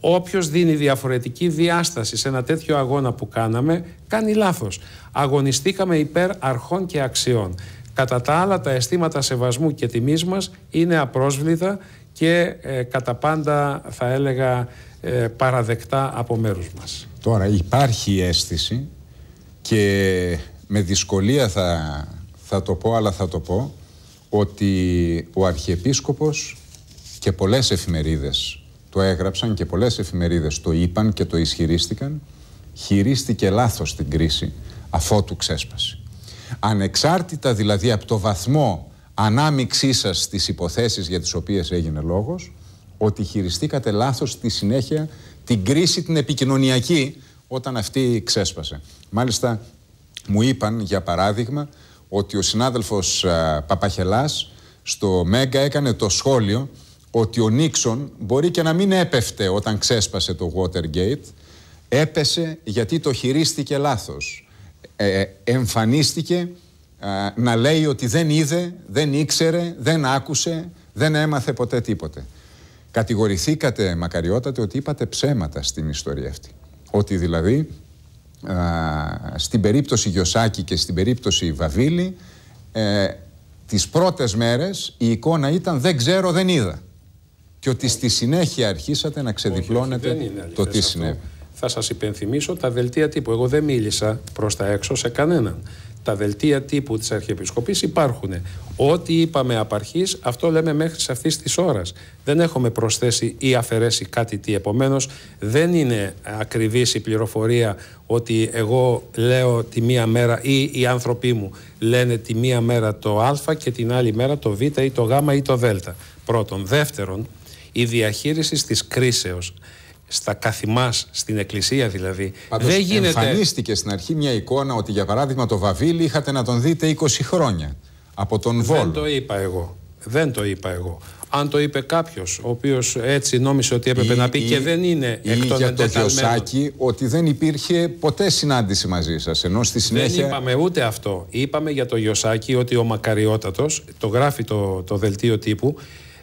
Όποιος δίνει διαφορετική διάσταση σε ένα τέτοιο αγώνα που κάναμε κάνει λάθος. Αγωνιστήκαμε υπέρ αρχών και αξιών. Κατά τα άλλα τα αισθήματα σεβασμού και τιμής μας είναι απρόσβλητα και ε, κατά πάντα θα έλεγα ε, παραδεκτά από μέρους μας. Τώρα υπάρχει αίσθηση και με δυσκολία θα, θα το πω αλλά θα το πω ότι ο Αρχιεπίσκοπος και πολλές εφημερίδες το έγραψαν και πολλές εφημερίδες το είπαν και το ισχυρίστηκαν χειρίστηκε λάθος την κρίση αφότου ξέσπασε. Ανεξάρτητα δηλαδή από το βαθμό ανάμειξή σας στις υποθέσεις για τις οποίες έγινε λόγος, ότι χειριστήκατε λάθος στη συνέχεια την κρίση την επικοινωνιακή όταν αυτή ξέσπασε. Μάλιστα μου είπαν για παράδειγμα ότι ο συνάδελφος ε, Παπαχελάς στο Μέγκα έκανε το σχόλιο ότι ο Νίξον μπορεί και να μην έπεφτε όταν ξέσπασε το Watergate. Έπεσε γιατί το χειρίστηκε λάθος. Ε, ε, εμφανίστηκε ε, να λέει ότι δεν είδε, δεν ήξερε, δεν άκουσε, δεν έμαθε ποτέ τίποτε. Κατηγορηθήκατε μακαριότατε ότι είπατε ψέματα στην ιστορία αυτή. Ότι δηλαδή α, ε, στην περίπτωση Γιωσάκη και στην περίπτωση Βαβίλη ε, τις πρώτες μέρες η εικόνα ήταν δεν ξέρω, δεν είδα. Και ότι στη συνέχεια αρχίσατε να ξεδιπλώνετε το τι συνέβη. Θα σας υπενθυμίσω τα δελτία τύπου. Εγώ δεν μίλησα προς τα έξω σε κανέναν τα δελτία τύπου της Αρχιεπισκοπής υπάρχουν. Ό,τι είπαμε απαρχής, αυτό λέμε μέχρι αυτής της ώρας. Δεν έχουμε προσθέσει ή αφαιρέσει κάτι τι. Επομένως, δεν είναι ακριβής η πληροφορία ότι εγώ λέω τη μία μέρα ή οι άνθρωποι μου λένε τη μία μέρα το α και την άλλη μέρα το β ή το γ ή το δ. Πρώτον. Δεύτερον, η διαχείριση της κρίσεως στα καθημά, στην εκκλησία δηλαδή. Πάντως δεν γίνεται. Εμφανίστηκε στην αρχή μια εικόνα ότι για παράδειγμα το Βαβίλη είχατε να τον δείτε 20 χρόνια από τον Βόλο. Δεν το είπα εγώ. Δεν το είπα εγώ. Αν το είπε κάποιος, ο οποίος έτσι νόμισε ότι έπρεπε να πει ή, και δεν είναι εκ των για το ότι δεν υπήρχε ποτέ συνάντηση μαζί σας. Ενώ στη συνέχεια. Δεν είπαμε ούτε αυτό. Είπαμε για το Γιωσάκη ότι ο Μακαριότατος, το γράφει το, το δελτίο τύπου,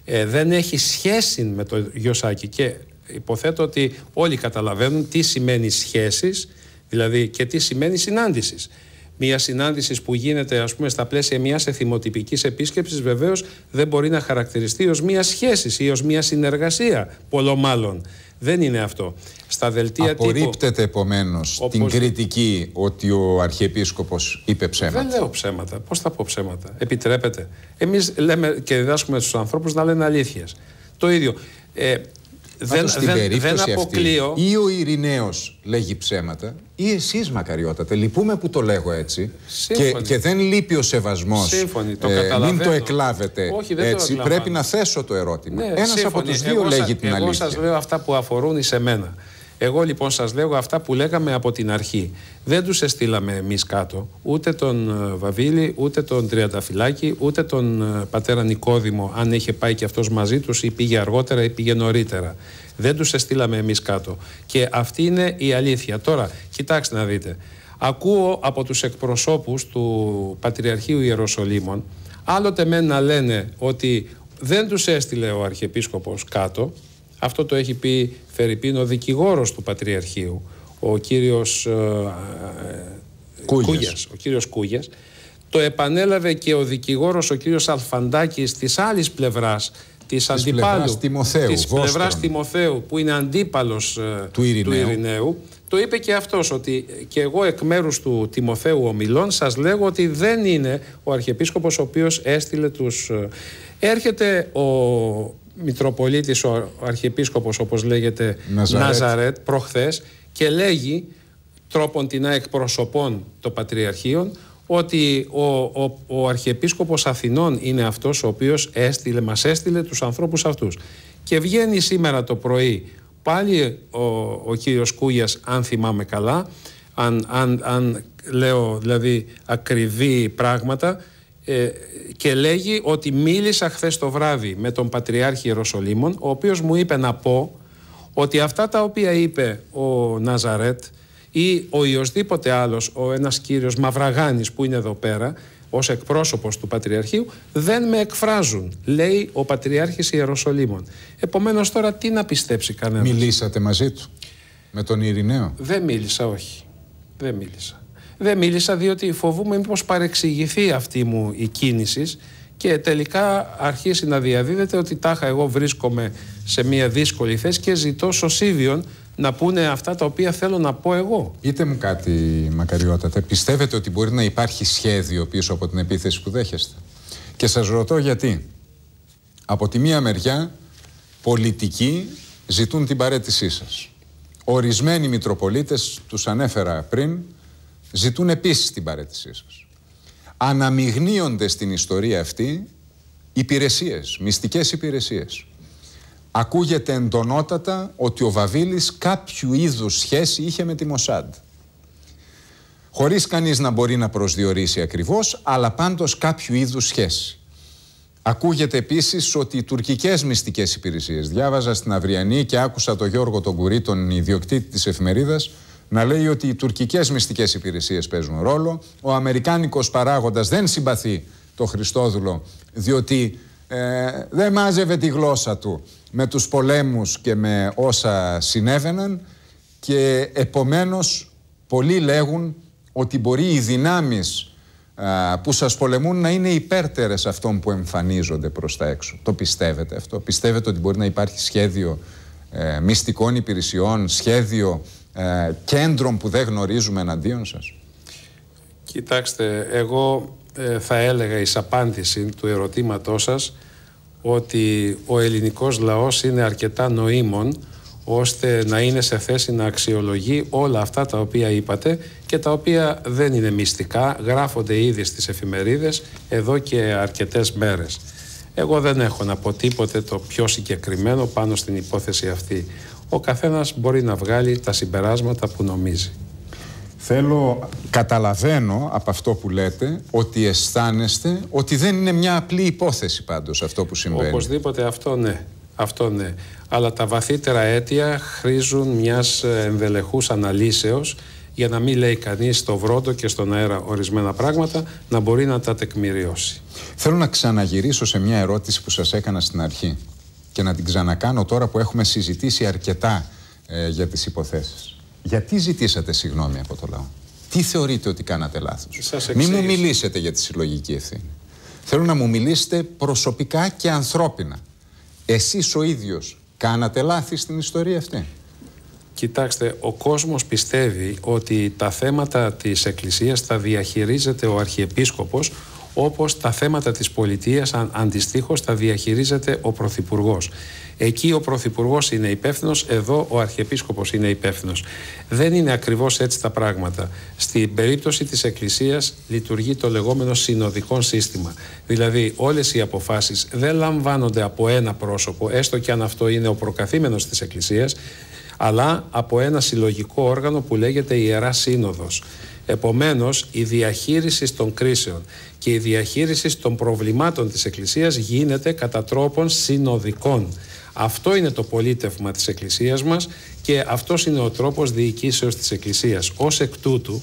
ε, δεν έχει σχέση με το Γιωσάκη. Και υποθέτω ότι όλοι καταλαβαίνουν τι σημαίνει σχέσεις, δηλαδή και τι σημαίνει συνάντησης. Μια συνάντηση που γίνεται, Ας πούμε, στα πλαίσια μιας εθιμοτυπικής επίσκεψης, βεβαίως δεν μπορεί να χαρακτηριστεί ως μια σχέση ή ως μια συνεργασία. Πολλό Δεν είναι αυτό. Στα δελτία Απορρίπτεται επομένως όπως... την κριτική ότι ο Αρχιεπίσκοπος είπε ψέματα. Δεν λέω ψέματα. Πώς θα πω ψέματα. Επιτρέπεται. Εμείς λέμε και διδάσκουμε στους ανθρώπους να λένε αλήθειες. Το ίδιο. Ε, δεν, δεν, δεν αποκλείω. ή ο Ειρηνέο λέγει ψέματα, ή εσείς μακαριότατε. Λυπούμε που το λέγω έτσι. Και, και, δεν λείπει ο σεβασμός. Ε, μην το εκλάβετε έτσι. πρέπει να θέσω το ερώτημα. Ναι, Ένας από τους δύο λέγει την εγώ αλήθεια. Εγώ σα λέω αυτά που αφορούν σε μένα. Εγώ λοιπόν σας λέγω αυτά που λέγαμε από την αρχή. Δεν τους εστήλαμε εμείς κάτω, ούτε τον ε, Βαβίλη, ούτε τον Τριανταφυλάκη, ούτε τον ε, πατέρα Νικόδημο, αν είχε πάει και αυτός μαζί τους ή πήγε αργότερα ή πήγε νωρίτερα. Δεν τους εστήλαμε εμείς κάτω. Και αυτή είναι η αλήθεια. Τώρα, κοιτάξτε να δείτε. Ακούω από τους εκπροσώπους του Πατριαρχείου Ιεροσολύμων, άλλοτε μένα να λένε ότι δεν τους έστειλε ο Αρχιεπίσκοπος κάτω, αυτό το έχει πει Φερρυπίν ο δικηγόρος του Πατριαρχείου, ο κύριος ε, ε, Κούγιας. Ο κύριος Κούγιας. Το επανέλαβε και ο δικηγόρος ο κύριος Αλφαντάκης της άλλης πλευράς της αντιπάλου, Τιμοθέου, πλευράς Τιμοθέου που είναι αντίπαλος ε, του Ειρηναίου. Το είπε και αυτός ότι και εγώ εκ μέρους του Τιμοθέου ομιλών σας λέγω ότι δεν είναι ο Αρχιεπίσκοπος ο οποίος έστειλε τους... Έρχεται ο Μητροπολίτης ο Αρχιεπίσκοπος όπως λέγεται Ναζαρέτ, Ναζαρέτ προχθές και λέγει τρόπον την εκπροσωπών των Πατριαρχείων ότι ο, ο, ο Αρχιεπίσκοπος Αθηνών είναι αυτός ο οποίος έστειλε, μας έστειλε τους ανθρώπους αυτούς. Και βγαίνει σήμερα το πρωί πάλι ο, ο κύριος Κούγιας, αν θυμάμαι καλά, αν, αν, αν λέω δηλαδή ακριβή πράγματα, ε, και λέγει ότι μίλησα χθες το βράδυ με τον Πατριάρχη Ιεροσολύμων ο οποίος μου είπε να πω ότι αυτά τα οποία είπε ο Ναζαρέτ ή ο ιωσδήποτε άλλος, ο ένας κύριος Μαυραγάνης που είναι εδώ πέρα ως εκπρόσωπος του Πατριαρχείου δεν με εκφράζουν, λέει ο Πατριάρχης Ιεροσολύμων. Επομένως τώρα τι να πιστέψει κανένας. Μιλήσατε μαζί του με τον Ειρηναίο. Δεν μίλησα όχι. Δεν μίλησα. Δεν μίλησα διότι φοβούμαι μήπως παρεξηγηθεί αυτή μου η κίνηση και τελικά αρχίσει να διαδίδεται ότι τάχα εγώ βρίσκομαι σε μια δύσκολη θέση και ζητώ σωσίβιον να πούνε αυτά τα οποία θέλω να πω εγώ. Πείτε μου κάτι μακαριότατε. Πιστεύετε ότι μπορεί να υπάρχει σχέδιο πίσω από την επίθεση που δέχεστε. Και σας ρωτώ γιατί. Από τη μία μεριά πολιτικοί ζητούν την παρέτησή σας. Ορισμένοι Μητροπολίτες, τους ανέφερα πριν, ζητούν επίσης την παρέτησή σας. Αναμειγνύονται στην ιστορία αυτή υπηρεσίες, μυστικές υπηρεσίες. Ακούγεται εντονότατα ότι ο Βαβίλης κάποιου είδους σχέση είχε με τη Μοσάντ. Χωρίς κανείς να μπορεί να προσδιορίσει ακριβώς, αλλά πάντως κάποιου είδους σχέση. Ακούγεται επίσης ότι οι τουρκικές μυστικές υπηρεσίες, διάβαζα στην Αυριανή και άκουσα τον Γιώργο τον Κουρί, τον ιδιοκτήτη της εφημερίδας, να λέει ότι οι τουρκικές μυστικές υπηρεσίες παίζουν ρόλο, ο αμερικάνικος παράγοντας δεν συμπαθεί το Χριστόδουλο διότι ε, δεν μάζευε τη γλώσσα του με τους πολέμους και με όσα συνέβαιναν και επομένως πολλοί λέγουν ότι μπορεί οι δυνάμεις ε, που σας πολεμούν να είναι υπέρτερες αυτών που εμφανίζονται προς τα έξω. Το πιστεύετε αυτό. Πιστεύετε ότι μπορεί να υπάρχει σχέδιο ε, μυστικών υπηρεσιών, σχέδιο ε, κέντρων που δεν γνωρίζουμε εναντίον σας. Κοιτάξτε, εγώ ε, θα έλεγα εις απάντηση του ερωτήματός σας ότι ο ελληνικός λαός είναι αρκετά νοήμων ώστε να είναι σε θέση να αξιολογεί όλα αυτά τα οποία είπατε και τα οποία δεν είναι μυστικά, γράφονται ήδη στις εφημερίδες εδώ και αρκετές μέρες. Εγώ δεν έχω να πω τίποτε το πιο συγκεκριμένο πάνω στην υπόθεση αυτή ο καθένας μπορεί να βγάλει τα συμπεράσματα που νομίζει. Θέλω, καταλαβαίνω από αυτό που λέτε ότι αισθάνεστε ότι δεν είναι μια απλή υπόθεση πάντως αυτό που συμβαίνει. Οπωσδήποτε αυτό ναι. Αυτό ναι. Αλλά τα βαθύτερα αίτια χρήζουν μιας ε, ενδελεχούς αναλύσεως για να μην λέει κανείς στο βρόντο και στον αέρα ορισμένα πράγματα να μπορεί να τα τεκμηριώσει. Θέλω να ξαναγυρίσω σε μια ερώτηση που σας έκανα στην αρχή και να την ξανακάνω τώρα που έχουμε συζητήσει αρκετά ε, για τις υποθέσεις. Γιατί ζητήσατε συγγνώμη από το λαό. Τι θεωρείτε ότι κάνατε λάθος. Μην μου μιλήσετε για τη συλλογική ευθύνη. Θέλω να μου μιλήσετε προσωπικά και ανθρώπινα. Εσείς ο ίδιος κάνατε λάθη στην ιστορία αυτή. Κοιτάξτε, ο κόσμος πιστεύει ότι τα θέματα της Εκκλησίας θα διαχειρίζεται ο Αρχιεπίσκοπος όπως τα θέματα της πολιτείας αν, αντιστοίχως τα διαχειρίζεται ο Πρωθυπουργός. Εκεί ο Πρωθυπουργός είναι υπεύθυνος, εδώ ο Αρχιεπίσκοπος είναι υπεύθυνος. Δεν είναι ακριβώς έτσι τα πράγματα. Στην περίπτωση της Εκκλησίας λειτουργεί το λεγόμενο συνοδικό σύστημα. Δηλαδή όλες οι αποφάσεις δεν λαμβάνονται από ένα πρόσωπο, έστω και αν αυτό είναι ο προκαθήμενος της Εκκλησίας, αλλά από ένα συλλογικό όργανο που λέγεται Ιερά Σύνοδος. Επομένως, η διαχείριση των κρίσεων, και η διαχείριση των προβλημάτων της Εκκλησίας γίνεται κατά τρόπον συνοδικών. Αυτό είναι το πολίτευμα της Εκκλησίας μας και αυτός είναι ο τρόπος διοικήσεως της Εκκλησίας. Ως εκ τούτου,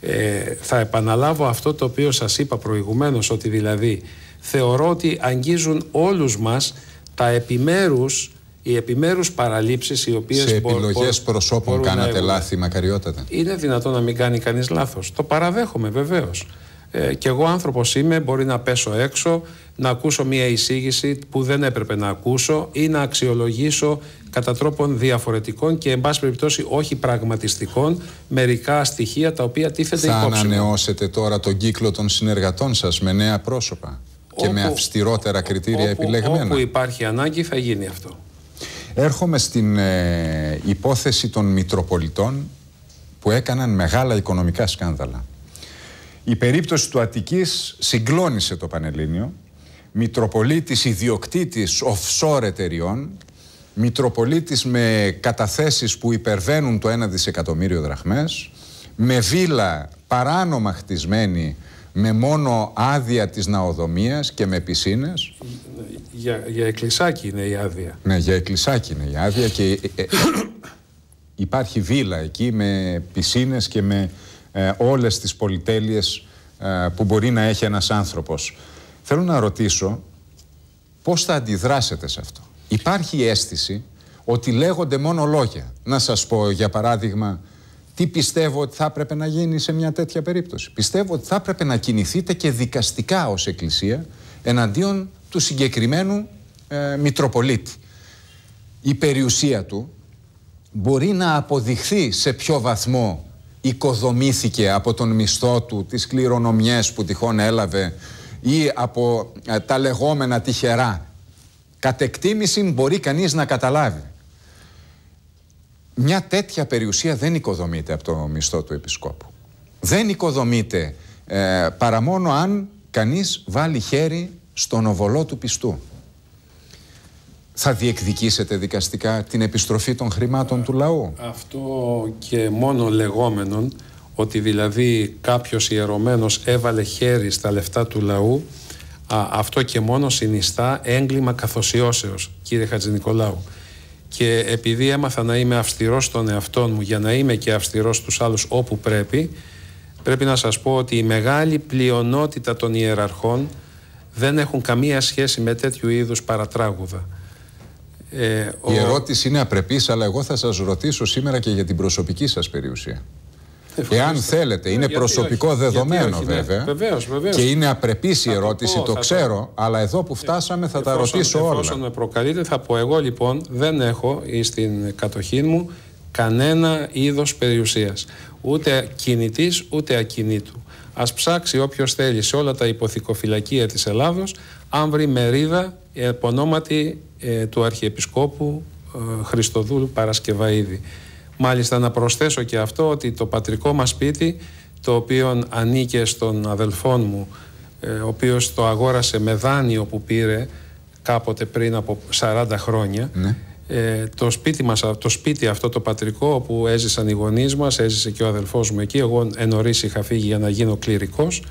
ε, θα επαναλάβω αυτό το οποίο σας είπα προηγουμένως, ότι δηλαδή θεωρώ ότι αγγίζουν όλους μας τα επιμέρους οι επιμέρους παραλήψεις οι οποίες Σε επιλογές προσώπων κάνατε λάθη μακαριότατα. Είναι δυνατόν να μην κάνει κανείς λάθος. Το παραδέχομαι βεβαίως. Ε, και εγώ άνθρωπος είμαι, μπορεί να πέσω έξω, να ακούσω μία εισήγηση που δεν έπρεπε να ακούσω ή να αξιολογήσω κατά τρόπον διαφορετικών και εν πάση περιπτώσει όχι πραγματιστικών μερικά στοιχεία τα οποία τίθεται υπόψη. Θα ανανεώσετε τώρα τον κύκλο των συνεργατών σας με νέα πρόσωπα και όπου, με αυστηρότερα κριτήρια όπου, επιλεγμένα. Όπου υπάρχει ανάγκη θα γίνει αυτό. Έρχομαι στην ε, υπόθεση των Μητροπολιτών που έκαναν μεγάλα οικονομικά σκάνδαλα. Η περίπτωση του Αττικής συγκλώνησε το Πανελλήνιο. Μητροπολίτης ιδιοκτήτης offshore εταιριών, Μητροπολίτης με καταθέσεις που υπερβαίνουν το 1 δισεκατομμύριο δραχμές, με βίλα παράνομα χτισμένη με μόνο άδεια της ναοδομίας και με πισίνες. Για, για εκκλησάκι είναι η άδεια. Ναι, για εκκλησάκι είναι η άδεια και ε, ε, [coughs] υπάρχει βίλα εκεί με πισίνες και με ε, όλες τις πολυτέλειες ε, που μπορεί να έχει ένας άνθρωπος. Θέλω να ρωτήσω πώς θα αντιδράσετε σε αυτό. Υπάρχει αίσθηση ότι λέγονται μόνο λόγια. Να σας πω για παράδειγμα τι πιστεύω ότι θα έπρεπε να γίνει σε μια τέτοια περίπτωση. Πιστεύω ότι θα έπρεπε να κινηθείτε και δικαστικά ως Εκκλησία εναντίον του συγκεκριμένου ε, Μητροπολίτη. Η περιουσία του μπορεί να αποδειχθεί σε ποιο βαθμό οικοδομήθηκε από τον μισθό του, τις κληρονομιές που τυχόν έλαβε ή από ε, τα λεγόμενα τυχερά. Κατ' εκτίμηση μπορεί κανείς να καταλάβει. Μια τέτοια περιουσία δεν οικοδομείται από το μισθό του επισκόπου. Δεν οικοδομείται ε, παρά μόνο αν κανείς βάλει χέρι στον οβολό του πιστού. Θα διεκδικήσετε δικαστικά την επιστροφή των χρημάτων του λαού. Αυτό και μόνο λεγόμενον ότι δηλαδή κάποιος ιερωμένος έβαλε χέρι στα λεφτά του λαού αυτό και μόνο συνιστά έγκλημα καθοσιώσεως κύριε Χατζηνικολάου και επειδή έμαθα να είμαι αυστηρός στον εαυτό μου για να είμαι και αυστηρός στους άλλους όπου πρέπει πρέπει να σας πω ότι η μεγάλη πλειονότητα των ιεραρχών δεν έχουν καμία σχέση με τέτοιου είδους παρατράγουδα ε, ο... Η ερώτηση είναι απρεπής, αλλά εγώ θα σας ρωτήσω σήμερα και για την προσωπική σας περιουσία. Εάν θέλετε, είναι ε, προσωπικό δεδομένο ναι. βέβαια. Βεβαίως, βεβαίως. Και είναι απρεπής η ερώτηση, το, ξέρω, αλλά εδώ που φτάσαμε θα τα ρωτήσω όλα. Εφόσον με προκαλείτε, θα πω εγώ λοιπόν δεν έχω στην κατοχή μου κανένα είδος περιουσίας. Ούτε κινητής ούτε ακινήτου. Ας ψάξει όποιος θέλει σε όλα τα υποθηκοφυλακεία της Ελλάδος, αν βρει μερίδα επωνόματι ε, του Αρχιεπισκόπου ε, Χριστοδούλου Παρασκευαίδη. Μάλιστα να προσθέσω και αυτό ότι το πατρικό μας σπίτι το οποίο ανήκε στον αδελφόν μου ε, ο οποίος το αγόρασε με δάνειο που πήρε κάποτε πριν από 40 χρόνια ναι. ε, το, σπίτι μας, το σπίτι αυτό το πατρικό όπου έζησαν οι γονείς μας έζησε και ο αδελφός μου εκεί εγώ ενωρίς είχα φύγει για να γίνω κληρικός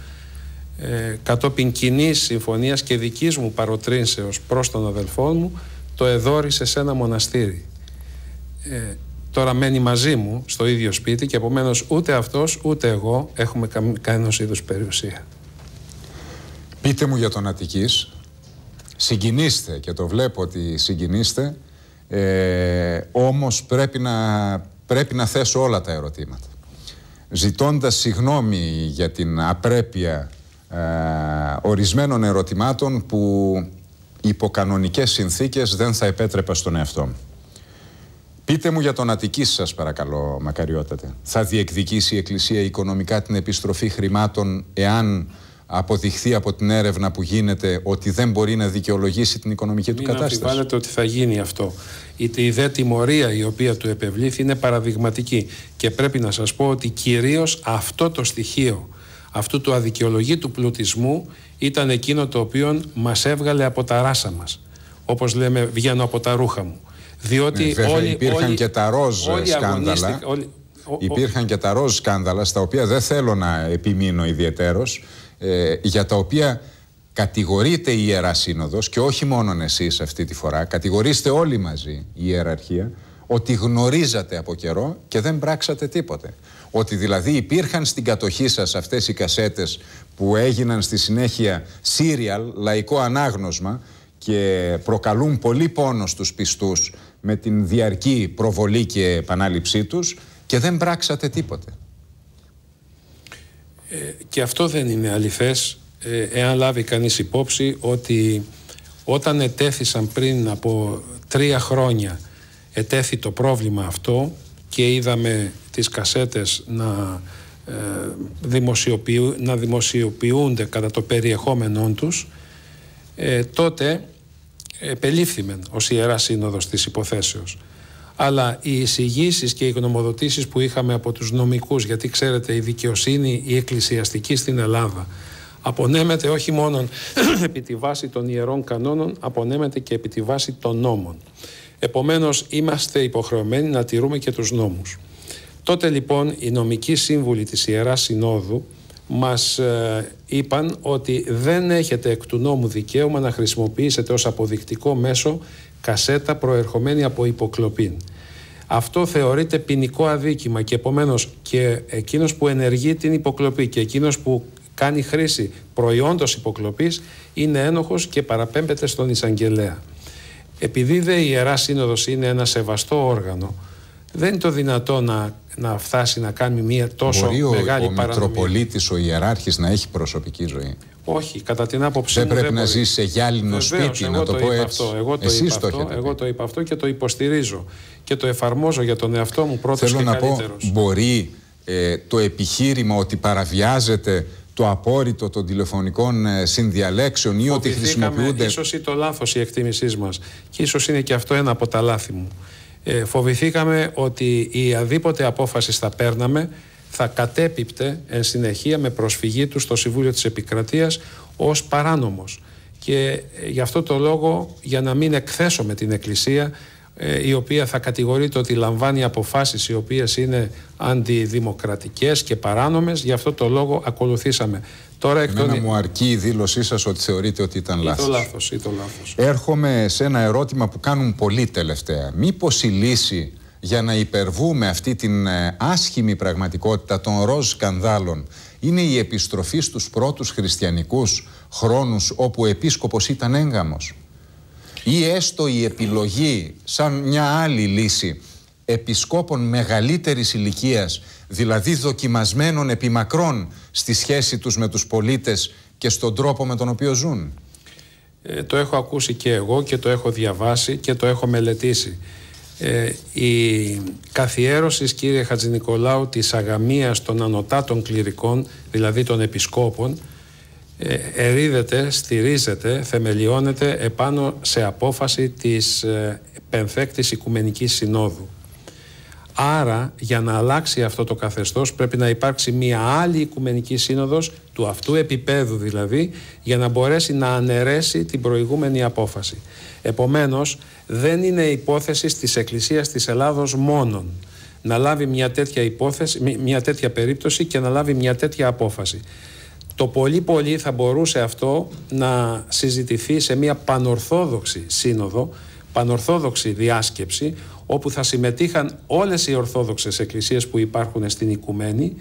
ε, κατόπιν κοινής συμφωνίας και δικής μου παροτρύνσεως προς τον αδελφό μου το εδόρισε σε ένα μοναστήρι. Ε, τώρα μένει μαζί μου στο ίδιο σπίτι και επομένως ούτε αυτός ούτε εγώ έχουμε κανένας είδους περιουσία. Πείτε μου για τον Αττικής. Συγκινήστε και το βλέπω ότι συγκινήστε. Ε, όμως πρέπει να, πρέπει να θέσω όλα τα ερωτήματα. Ζητώντας συγνώμη για την απρέπεια ε, ορισμένων ερωτημάτων που υποκανονικές συνθήκες δεν θα επέτρεπα στον εαυτό μου. Πείτε μου για τον Αττικής σας παρακαλώ μακαριότατε. Θα διεκδικήσει η Εκκλησία οικονομικά την επιστροφή χρημάτων εάν αποδειχθεί από την έρευνα που γίνεται ότι δεν μπορεί να δικαιολογήσει την οικονομική του κατάσταση. Μην αμφιβάλλετε ότι θα γίνει αυτό. Η, η δε τιμωρία η οποία του επευλήθη είναι παραδειγματική και πρέπει να σας πω ότι κυρίως αυτό το στοιχείο αυτού του του πλουτισμού ήταν εκείνο το οποίο μας έβγαλε από τα ράσα μας. Όπως λέμε βγαίνω από τα ρούχα μου. Διότι ναι, όλοι, υπήρχαν και τα ροζ σκάνδαλα. υπήρχαν και τα ροζ σκάνδαλα στα οποία δεν θέλω να επιμείνω ιδιαιτέρως ε, για τα οποία κατηγορείται η Ιερά Σύνοδος και όχι μόνο εσείς αυτή τη φορά, κατηγορείστε όλοι μαζί η Ιεραρχία ότι γνωρίζατε από καιρό και δεν πράξατε τίποτε. Ότι δηλαδή υπήρχαν στην κατοχή σας αυτές οι κασέτες που έγιναν στη συνέχεια σύριαλ, λαϊκό ανάγνωσμα και προκαλούν πολύ πόνο στους πιστούς με την διαρκή προβολή και επανάληψή τους και δεν πράξατε τίποτε. Ε, και αυτό δεν είναι αληθές ε, εάν λάβει κανείς υπόψη ότι όταν ετέθησαν πριν από τρία χρόνια ετέθη το πρόβλημα αυτό και είδαμε τις κασέτες να, ε, να δημοσιοποιούνται κατά το περιεχόμενό τους, ε, τότε επελήφθημεν ως Ιερά Σύνοδος της υποθέσεως. Αλλά οι εισηγήσεις και οι γνωμοδοτήσεις που είχαμε από τους νομικούς, γιατί ξέρετε η δικαιοσύνη η εκκλησιαστική στην Ελλάδα, απονέμεται όχι μόνο [clears throat] επί τη βάση των ιερών κανόνων, απονέμεται και επί τη βάση των νόμων. Επομένως είμαστε υποχρεωμένοι να τηρούμε και τους νόμους. Τότε λοιπόν οι νομικοί σύμβουλοι της Ιεράς Συνόδου μας ε, είπαν ότι δεν έχετε εκ του νόμου δικαίωμα να χρησιμοποιήσετε ως αποδεικτικό μέσο κασέτα προερχομένη από υποκλοπή. Αυτό θεωρείται ποινικό αδίκημα και επομένως και εκείνος που ενεργεί την υποκλοπή και εκείνος που κάνει χρήση προϊόντος υποκλοπής είναι ένοχος και παραπέμπεται στον εισαγγελέα επειδή δε η Ιερά Σύνοδος είναι ένα σεβαστό όργανο, δεν είναι το δυνατό να, να φτάσει να κάνει μια τόσο μεγάλη παρανομία. ο ο Μητροπολίτης, ο Ιεράρχης να έχει προσωπική ζωή. Όχι, κατά την άποψή δεν μου. Πρέπει δεν πρέπει να ζεις σε γυάλινο σπίτι, να το, το πω έτσι. Αυτό. Εγώ το, είπα αυτό, εγώ το είπα αυτό και το υποστηρίζω. Και το εφαρμόζω για τον εαυτό μου πρώτος και Θέλω να πω, μπορεί ε, το επιχείρημα ότι παραβιάζεται το απόρριτο των τηλεφωνικών ε, συνδιαλέξεων ή ότι χρησιμοποιούνται. Ίσως ή το λάθος η οτι χρησιμοποιουνται ισως η το λάθος η εκτιμηση μας και ίσως είναι και αυτό ένα από τα λάθη μου. Ε, φοβηθήκαμε ότι η αδίποτε απόφαση θα παίρναμε θα κατέπιπτε εν συνεχεία με προσφυγή του στο Συμβούλιο της Επικρατείας ως παράνομος. Και ε, γι' αυτό το λόγο, για να μην εκθέσω με την Εκκλησία, ε, η οποία θα κατηγορείται ότι λαμβάνει αποφάσεις οι οποίες είναι αντιδημοκρατικές και παράνομες. Γι' αυτό το λόγο ακολουθήσαμε. Τώρα εκ Εμένα μου αρκεί η δήλωσή σας ότι θεωρείτε ότι ήταν λάθος. Ή το λάθος, ή το λάθος. Έρχομαι σε ένα ερώτημα που κάνουν πολλοί τελευταία. Μήπως λύση για να υπερβούμε αυτή την ε, άσχημη πραγματικότητα των ροζ σκανδάλων είναι η επιστροφή στους πρώτους χριστιανικούς χρόνους όπου ο επίσκοπος ήταν έγγαμος ή έστω η επιλογή σαν μια άλλη λύση επισκόπων μεγαλύτερης ηλικίας, δηλαδή δοκιμασμένων επιμακρών στη σχέση τους με τους πολίτες και στον τρόπο με τον οποίο ζουν. Ε, το έχω ακούσει και εγώ και το έχω διαβάσει και το έχω μελετήσει. Ε, η καθιέρωσης κύριε Χατζηνικολάου της αγαμίας των ανωτάτων κληρικών, δηλαδή των επισκόπων, ε, ερίδεται, στηρίζεται, θεμελιώνεται επάνω σε απόφαση της ε, Πενθέκτης Οικουμενικής Συνόδου. Άρα για να αλλάξει αυτό το καθεστώς πρέπει να υπάρξει μια άλλη Οικουμενική Σύνοδος του αυτού επίπεδου δηλαδή για να μπορέσει να αναιρέσει την προηγούμενη απόφαση. Επομένως δεν είναι υπόθεση της Εκκλησίας της Ελλάδος μόνον να λάβει μια τέτοια, υπόθεση, μια τέτοια περίπτωση και να λάβει μια τέτοια απόφαση. Το πολύ πολύ θα μπορούσε αυτό να συζητηθεί σε μια πανορθόδοξη σύνοδο, πανορθόδοξη διάσκεψη, όπου θα συμμετείχαν όλες οι ορθόδοξες εκκλησίες που υπάρχουν στην οικουμένη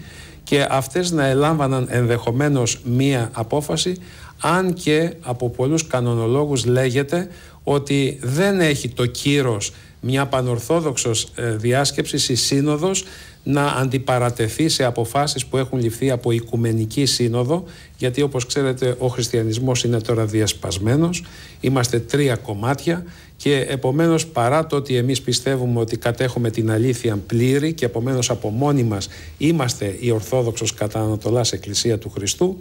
και αυτές να ελάμβαναν ενδεχομένως μία απόφαση, αν και από πολλούς κανονολόγους λέγεται ότι δεν έχει το κύρος μια πανορθόδοξος ε, διάσκεψης ή σύνοδος να αντιπαρατεθεί σε αποφάσεις που έχουν ληφθεί από Οικουμενική Σύνοδο γιατί όπως ξέρετε ο χριστιανισμός είναι τώρα διασπασμένος, είμαστε τρία κομμάτια και επομένως παρά το ότι εμείς πιστεύουμε ότι κατέχουμε την αλήθεια πλήρη και επομένως από μόνοι μας είμαστε η Ορθόδοξος κατά Εκκλησία του Χριστού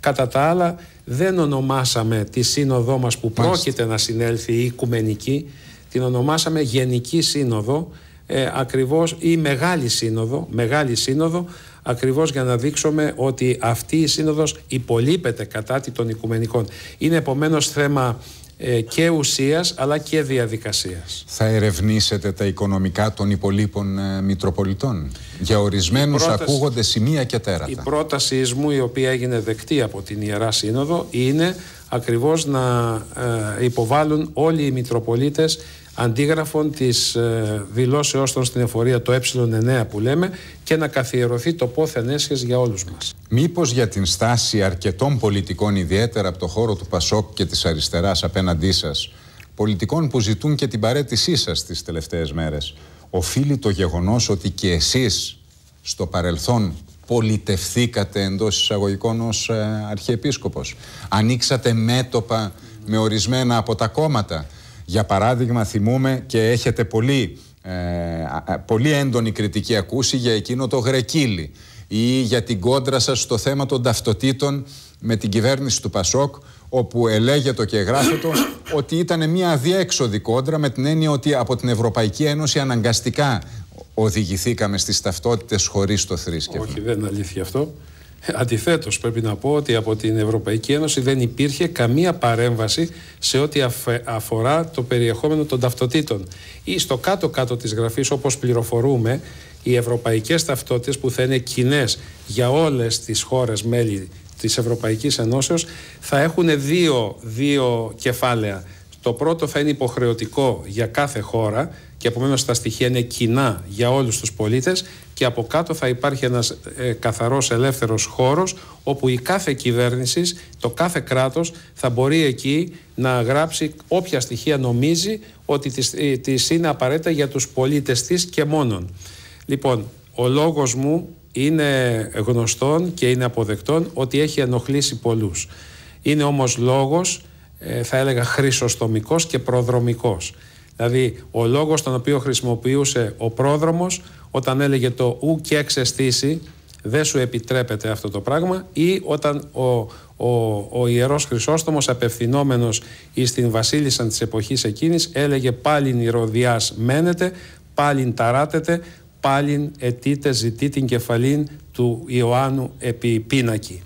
Κατά τα άλλα δεν ονομάσαμε τη σύνοδό μας που πρόκειται να συνέλθει η Οικουμενική την ονομάσαμε Γενική Σύνοδο ε, ακριβώς ή μεγάλη σύνοδο, μεγάλη σύνοδο ακριβώς για να δείξουμε ότι αυτή η σύνοδος υπολείπεται κατά τη των οικουμενικών. Είναι επομένως θέμα ε, και ουσίας αλλά και διαδικασίας. Θα ερευνήσετε τα οικονομικά των υπολείπων ε, Μητροπολιτών. Για ορισμένους ακούγονται σημεία και τέρατα. Η πρόταση μου η οποία έγινε δεκτή από την Ιερά Σύνοδο είναι ακριβώς να υποβάλουν όλοι οι Μητροπολίτες αντίγραφων της ε, δηλώσεώς των στην εφορία το ε9 που λέμε και να καθιερωθεί το πόθεν έσχες για όλους μας. Μήπως για την στάση αρκετών πολιτικών ιδιαίτερα από το χώρο του Πασόκ και της αριστεράς απέναντί σας πολιτικών που ζητούν και την παρέτησή σας τις τελευταίες μέρες οφείλει το γεγονός ότι και εσείς στο παρελθόν πολιτευθήκατε εντός εισαγωγικών ως ε, αρχιεπίσκοπος. Ανοίξατε μέτωπα με ορισμένα από τα κόμματα για παράδειγμα, θυμούμε και έχετε πολύ, ε, πολύ έντονη κριτική ακούσει για εκείνο το γρεκίλι ή για την κόντρα σας στο θέμα των ταυτοτήτων με την κυβέρνηση του Πασόκ όπου ελέγεται και γράφεται ότι ήταν μια αδιέξοδη κόντρα με την έννοια ότι από την Ευρωπαϊκή Ένωση αναγκαστικά οδηγηθήκαμε στις ταυτότητες χωρίς το θρήσκευμα. Όχι, δεν είναι αλήθεια αυτό. Αντιθέτως πρέπει να πω ότι από την Ευρωπαϊκή Ένωση δεν υπήρχε καμία παρέμβαση σε ό,τι αφορά το περιεχόμενο των ταυτοτήτων ή στο κάτω-κάτω της γραφής όπως πληροφορούμε οι ευρωπαϊκές ταυτότητες που θα είναι κοινές για όλες τις χώρες μέλη της Ευρωπαϊκής Ενώσεως θα έχουν δύο, δύο κεφάλαια. Το πρώτο θα είναι υποχρεωτικό για κάθε χώρα και επομένως τα στοιχεία είναι κοινά για όλους τους πολίτες και από κάτω θα υπάρχει ένας ε, καθαρός ελεύθερος χώρος όπου η κάθε κυβέρνηση, το κάθε κράτος θα μπορεί εκεί να γράψει όποια στοιχεία νομίζει ότι της, ε, είναι απαραίτητα για τους πολίτες της και μόνον. Λοιπόν, ο λόγος μου είναι γνωστόν και είναι αποδεκτόν ότι έχει ενοχλήσει πολλούς. Είναι όμως λόγος, ε, θα έλεγα, χρυσοστομικός και προδρομικός. Δηλαδή, ο λόγος τον οποίο χρησιμοποιούσε ο πρόδρομος όταν έλεγε το ου και ξεστήσει δεν σου επιτρέπεται αυτό το πράγμα ή όταν ο, ο, ο Ιερός Χρυσόστομος απευθυνόμενος εις την βασίλισσα της εποχής εκείνης έλεγε πάλιν ηρωδιάς μένετε, πάλιν ταράτετε, πάλιν ετείτε ζητεί την κεφαλήν του Ιωάννου επί πίνακη.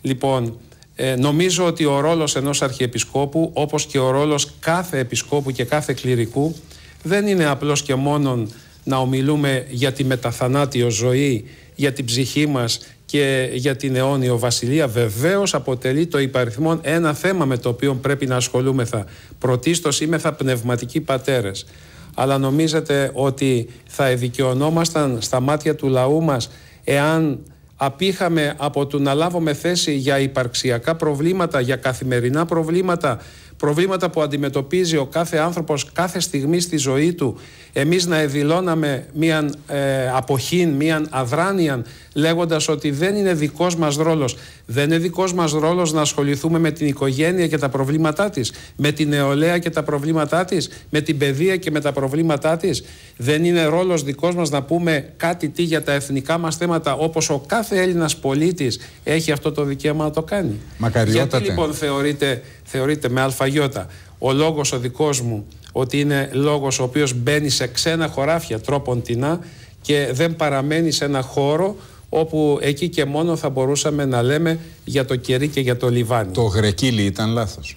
Λοιπόν, ε, νομίζω ότι ο ρόλος ενός αρχιεπισκόπου όπως και ο ρόλος κάθε επισκόπου και κάθε κληρικού δεν είναι απλώς και μόνον να ομιλούμε για τη μεταθανάτιο ζωή, για την ψυχή μας και για την αιώνιο βασιλεία βεβαίως αποτελεί το υπαριθμόν ένα θέμα με το οποίο πρέπει να ασχολούμεθα. Πρωτίστως είμεθα πνευματικοί πατέρες. Αλλά νομίζετε ότι θα εδικαιωνόμασταν στα μάτια του λαού μας εάν απήχαμε από το να λάβουμε θέση για υπαρξιακά προβλήματα, για καθημερινά προβλήματα, προβλήματα που αντιμετωπίζει ο κάθε άνθρωπος κάθε στιγμή στη ζωή του, εμείς να εδηλώναμε μία ε, αποχήν, μία αδράνεια, λέγοντας ότι δεν είναι δικός μας ρόλος. Δεν είναι δικός μας ρόλος να ασχοληθούμε με την οικογένεια και τα προβλήματά της, με την νεολαία και τα προβλήματά της, με την παιδεία και με τα προβλήματά της. Δεν είναι ρόλος δικός μας να πούμε κάτι τι για τα εθνικά μας θέματα, όπως ο κάθε Έλληνας πολίτης έχει αυτό το δικαίωμα να το κάνει. Μακαριότατε. Γιατί λοιπόν θεωρείτε θεωρείται με αλφαγιώτα ο λόγος ο δικός μου ότι είναι λόγος ο οποίος μπαίνει σε ξένα χωράφια τρόπον τεινά και δεν παραμένει σε ένα χώρο όπου εκεί και μόνο θα μπορούσαμε να λέμε για το κερί και για το λιβάνι. Το γρεκίλι ήταν λάθος.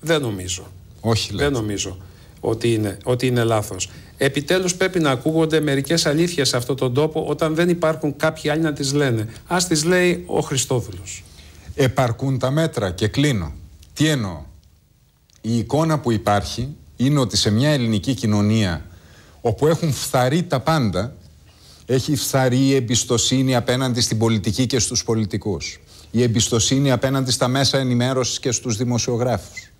Δεν νομίζω. Όχι λέτε. Δεν νομίζω ότι είναι, ότι είναι λάθος. Επιτέλους πρέπει να ακούγονται μερικές αλήθειες σε αυτόν τον τόπο όταν δεν υπάρχουν κάποιοι άλλοι να τις λένε. Ας τις λέει ο Χριστόδουλος. Επαρκούν τα μέτρα και κλείνω. Τι εννοώ. Η εικόνα που υπάρχει είναι ότι σε μια ελληνική κοινωνία όπου έχουν φθαρεί τα πάντα, έχει φθαρεί η εμπιστοσύνη απέναντι στην πολιτική και στους πολιτικούς. Η εμπιστοσύνη απέναντι στα μέσα ενημέρωσης και στους δημοσιογράφους.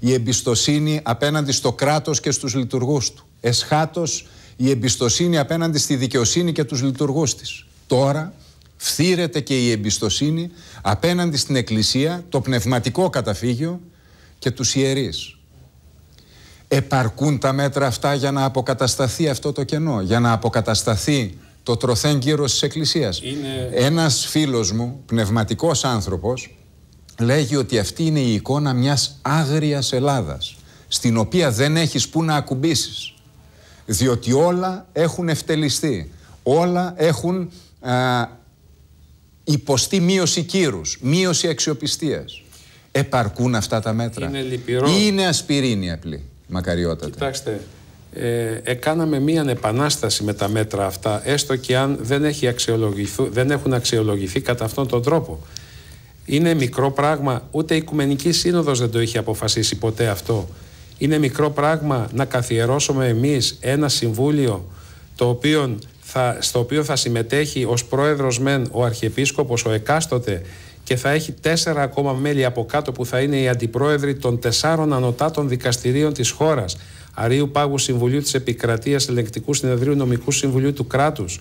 Η εμπιστοσύνη απέναντι στο κράτος και στους λειτουργούς του. Εσχάτως η εμπιστοσύνη απέναντι στη δικαιοσύνη και τους λειτουργούς της. Τώρα φθήρεται και η εμπιστοσύνη απέναντι στην Εκκλησία, το πνευματικό καταφύγιο και τους ιερείς. Επαρκούν τα μέτρα αυτά για να αποκατασταθεί αυτό το κενό, για να αποκατασταθεί το τροθέν κύρος της Εκκλησίας. Είναι... Ένας φίλος μου, πνευματικός άνθρωπος, λέγει ότι αυτή είναι η εικόνα μιας άγριας Ελλάδας, στην οποία δεν έχεις που να ακουμπήσεις, διότι όλα έχουν ευτελιστεί, όλα έχουν υποστεί μείωση κύρους, μείωση αξιοπιστίας. Επαρκούν αυτά τα μέτρα. Είναι λυπηρό. είναι ασπιρίνη απλή, μακαριότατα. Κοιτάξτε, ε, εκάναμε μία επανάσταση με τα μέτρα αυτά, έστω και αν δεν, έχει δεν έχουν αξιολογηθεί κατά αυτόν τον τρόπο. Είναι μικρό πράγμα, ούτε η Οικουμενική Σύνοδος δεν το είχε αποφασίσει ποτέ αυτό. Είναι μικρό πράγμα να καθιερώσουμε εμείς ένα συμβούλιο το οποίο στο οποίο θα συμμετέχει ως πρόεδρος μεν ο Αρχιεπίσκοπος ο εκάστοτε και θα έχει τέσσερα ακόμα μέλη από κάτω που θα είναι οι αντιπρόεδροι των τεσσάρων ανωτάτων δικαστηρίων της χώρας Αρίου Πάγου Συμβουλίου της Επικρατείας Ελεκτικού Συνεδρίου Νομικού Συμβουλίου του Κράτους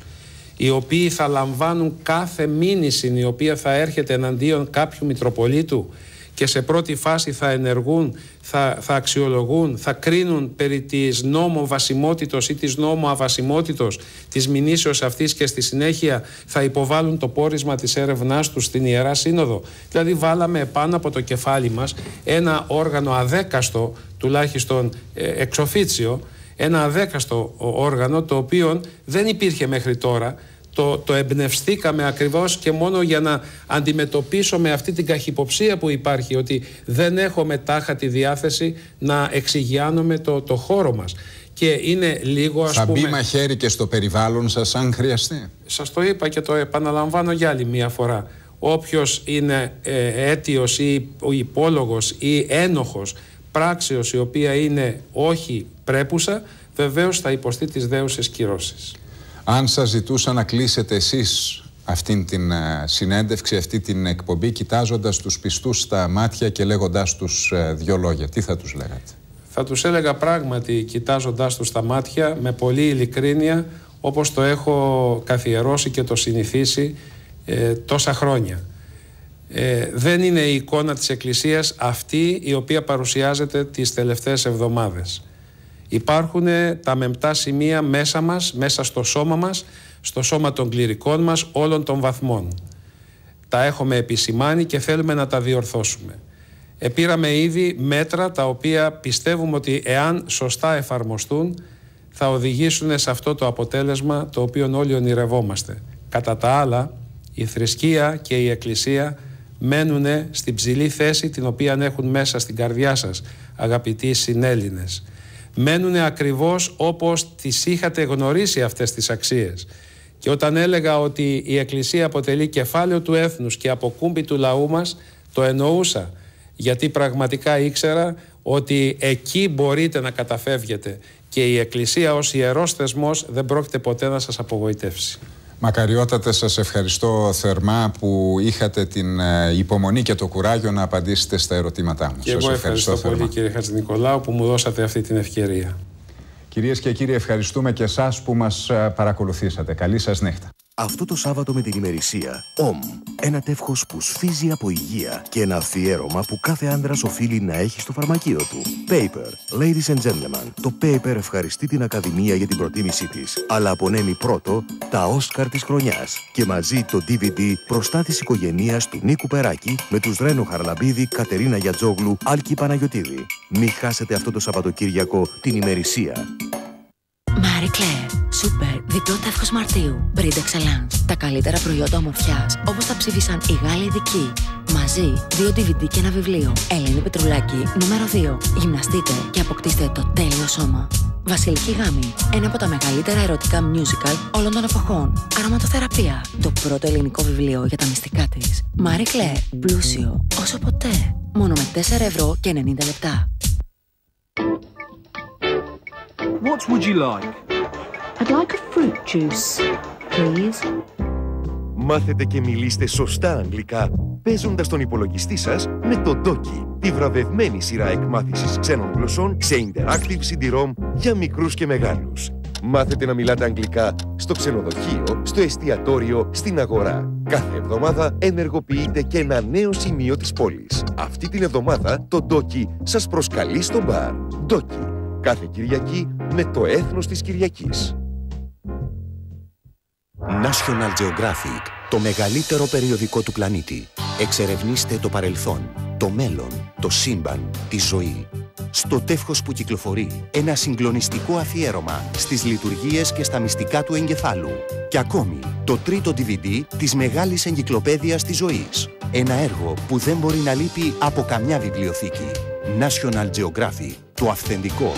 οι οποίοι θα λαμβάνουν κάθε μήνυση η οποία θα έρχεται εναντίον κάποιου Μητροπολίτου και σε πρώτη φάση θα ενεργούν, θα, αξιολογούν, θα κρίνουν περί της νόμο βασιμότητος ή της νόμο αβασιμότητος της μηνύσεως αυτής και στη συνέχεια θα υποβάλουν το πόρισμα της έρευνάς τους στην Ιερά Σύνοδο. Δηλαδή βάλαμε πάνω από το κεφάλι μας ένα όργανο αδέκαστο, τουλάχιστον ε, εξοφίτσιο, ένα αδέκαστο όργανο το οποίο δεν υπήρχε μέχρι τώρα το, το εμπνευστήκαμε ακριβώς και μόνο για να αντιμετωπίσω με αυτή την καχυποψία που υπάρχει ότι δεν έχω τάχα τη διάθεση να εξηγιάνουμε το, το χώρο μας. Και είναι λίγο ας Θα πούμε... μπει μαχαίρι και στο περιβάλλον σας αν χρειαστεί. Σας το είπα και το επαναλαμβάνω για άλλη μία φορά. Όποιος είναι ε, αίτιος ή ο υπόλογος ή ένοχος πράξεως η οποία είναι όχι πρέπουσα βεβαίως θα υποστεί τις δέουσες κυρώσεις. Αν σας ζητούσα να κλείσετε εσείς αυτήν την ε, συνέντευξη, αυτή την εκπομπή, κοιτάζοντας τους πιστούς στα μάτια και λέγοντάς τους ε, δύο λόγια, τι θα τους λέγατε. Θα τους έλεγα πράγματι, κοιτάζοντάς τους στα μάτια, με πολλή ειλικρίνεια, όπως το έχω καθιερώσει και το συνηθίσει ε, τόσα χρόνια. Ε, δεν είναι η εικόνα της Εκκλησίας αυτή η οποία παρουσιάζεται τις τελευταίες εβδομάδες. Υπάρχουν τα μεμπτά σημεία μέσα μας, μέσα στο σώμα μας, στο σώμα των κληρικών μας όλων των βαθμών. Τα έχουμε επισημάνει και θέλουμε να τα διορθώσουμε. Επήραμε ήδη μέτρα τα οποία πιστεύουμε ότι εάν σωστά εφαρμοστούν θα οδηγήσουν σε αυτό το αποτέλεσμα το οποίο όλοι ονειρευόμαστε. Κατά τα άλλα, η θρησκεία και η εκκλησία μένουν στην ψηλή θέση την οποία έχουν μέσα στην καρδιά σας, αγαπητοί συνέλληνες μένουν ακριβώς όπως τις είχατε γνωρίσει αυτές τις αξίες. Και όταν έλεγα ότι η Εκκλησία αποτελεί κεφάλαιο του έθνους και αποκούμπη του λαού μας, το εννοούσα. Γιατί πραγματικά ήξερα ότι εκεί μπορείτε να καταφεύγετε και η Εκκλησία ως ιερός θεσμός δεν πρόκειται ποτέ να σας απογοητεύσει. Μακαριότατε, σας ευχαριστώ θερμά που είχατε την ε, υπομονή και το κουράγιο να απαντήσετε στα ερωτήματά μου. Και σας εγώ ευχαριστώ, ευχαριστώ πολύ κύριε Χατζηνικολάου που μου δώσατε αυτή την ευκαιρία. Κυρίες και κύριοι, ευχαριστούμε και εσάς που μας ε, παρακολουθήσατε. Καλή σας νύχτα. Αυτό το Σάββατο με την ημερησία ΟΜ, Ένα τεύχος που σφίζει από υγεία και ένα αφιέρωμα που κάθε άντρας οφείλει να έχει στο φαρμακείο του. Paper. Ladies and gentlemen, το Paper ευχαριστεί την Ακαδημία για την προτίμησή της, αλλά απονέμει πρώτο τα Όσκαρ της χρονιάς και μαζί το DVD «Προστά της οικογενείας» του Νίκου Περάκη με τους Ρένο Χαρλαμπίδη, Κατερίνα Γιατζόγλου, Άλκη Παναγιωτίδη. Μην χάσετε αυτό το Σαββατοκύριακο την ημερησία. Marie Super διπλό τεύχος Μαρτίου. Breed Excellence. Τα καλύτερα προϊόντα ομορφιάς, όπως τα ψήφισαν οι Γάλλοι ειδικοί. Μαζί, δύο DVD και ένα βιβλίο. Ελένη Πετρουλάκη, νούμερο 2. Γυμναστείτε και αποκτήστε το τέλειο σώμα. Βασιλική Γάμη. Ένα από τα μεγαλύτερα ερωτικά musical όλων των εποχών. Αρωματοθεραπεία. Το πρώτο ελληνικό βιβλίο για τα μυστικά της. Μάρι Κλέ. Πλούσιο. Όσο ποτέ. Μόνο με 4 ευρώ και 90 λεπτά. What would you like? I'd like a fruit juice, please. Μάθετε και μιλήστε σωστά αγγλικά παίζοντας τον υπολογιστή σας με το Doki, τη βραβευμένη σειρά εκμάθησης ξένων γλωσσών σε Interactive CD-ROM για μικρούς και μεγάλους. Μάθετε να μιλάτε αγγλικά στο ξενοδοχείο, στο εστιατόριο, στην αγορά. Κάθε εβδομάδα ενεργοποιείται και ένα νέο σημείο της πόλης. Αυτή την εβδομάδα το DOKI σας προσκαλεί στο μπαρ. DOKI. κάθε Κυριακή με το έθνος της Κυριακής. National Geographic, το μεγαλύτερο περιοδικό του πλανήτη. Εξερευνήστε το παρελθόν, το μέλλον, το σύμπαν, τη ζωή. Στο τεύχος που κυκλοφορεί, ένα συγκλονιστικό αφιέρωμα στις λειτουργίες και στα μυστικά του εγκεφάλου. Και ακόμη, το τρίτο DVD της Μεγάλης Εγκυκλοπαίδειας της Ζωής. Ένα έργο που δεν μπορεί να λείπει από καμιά βιβλιοθήκη. National Geographic, το αυθεντικό.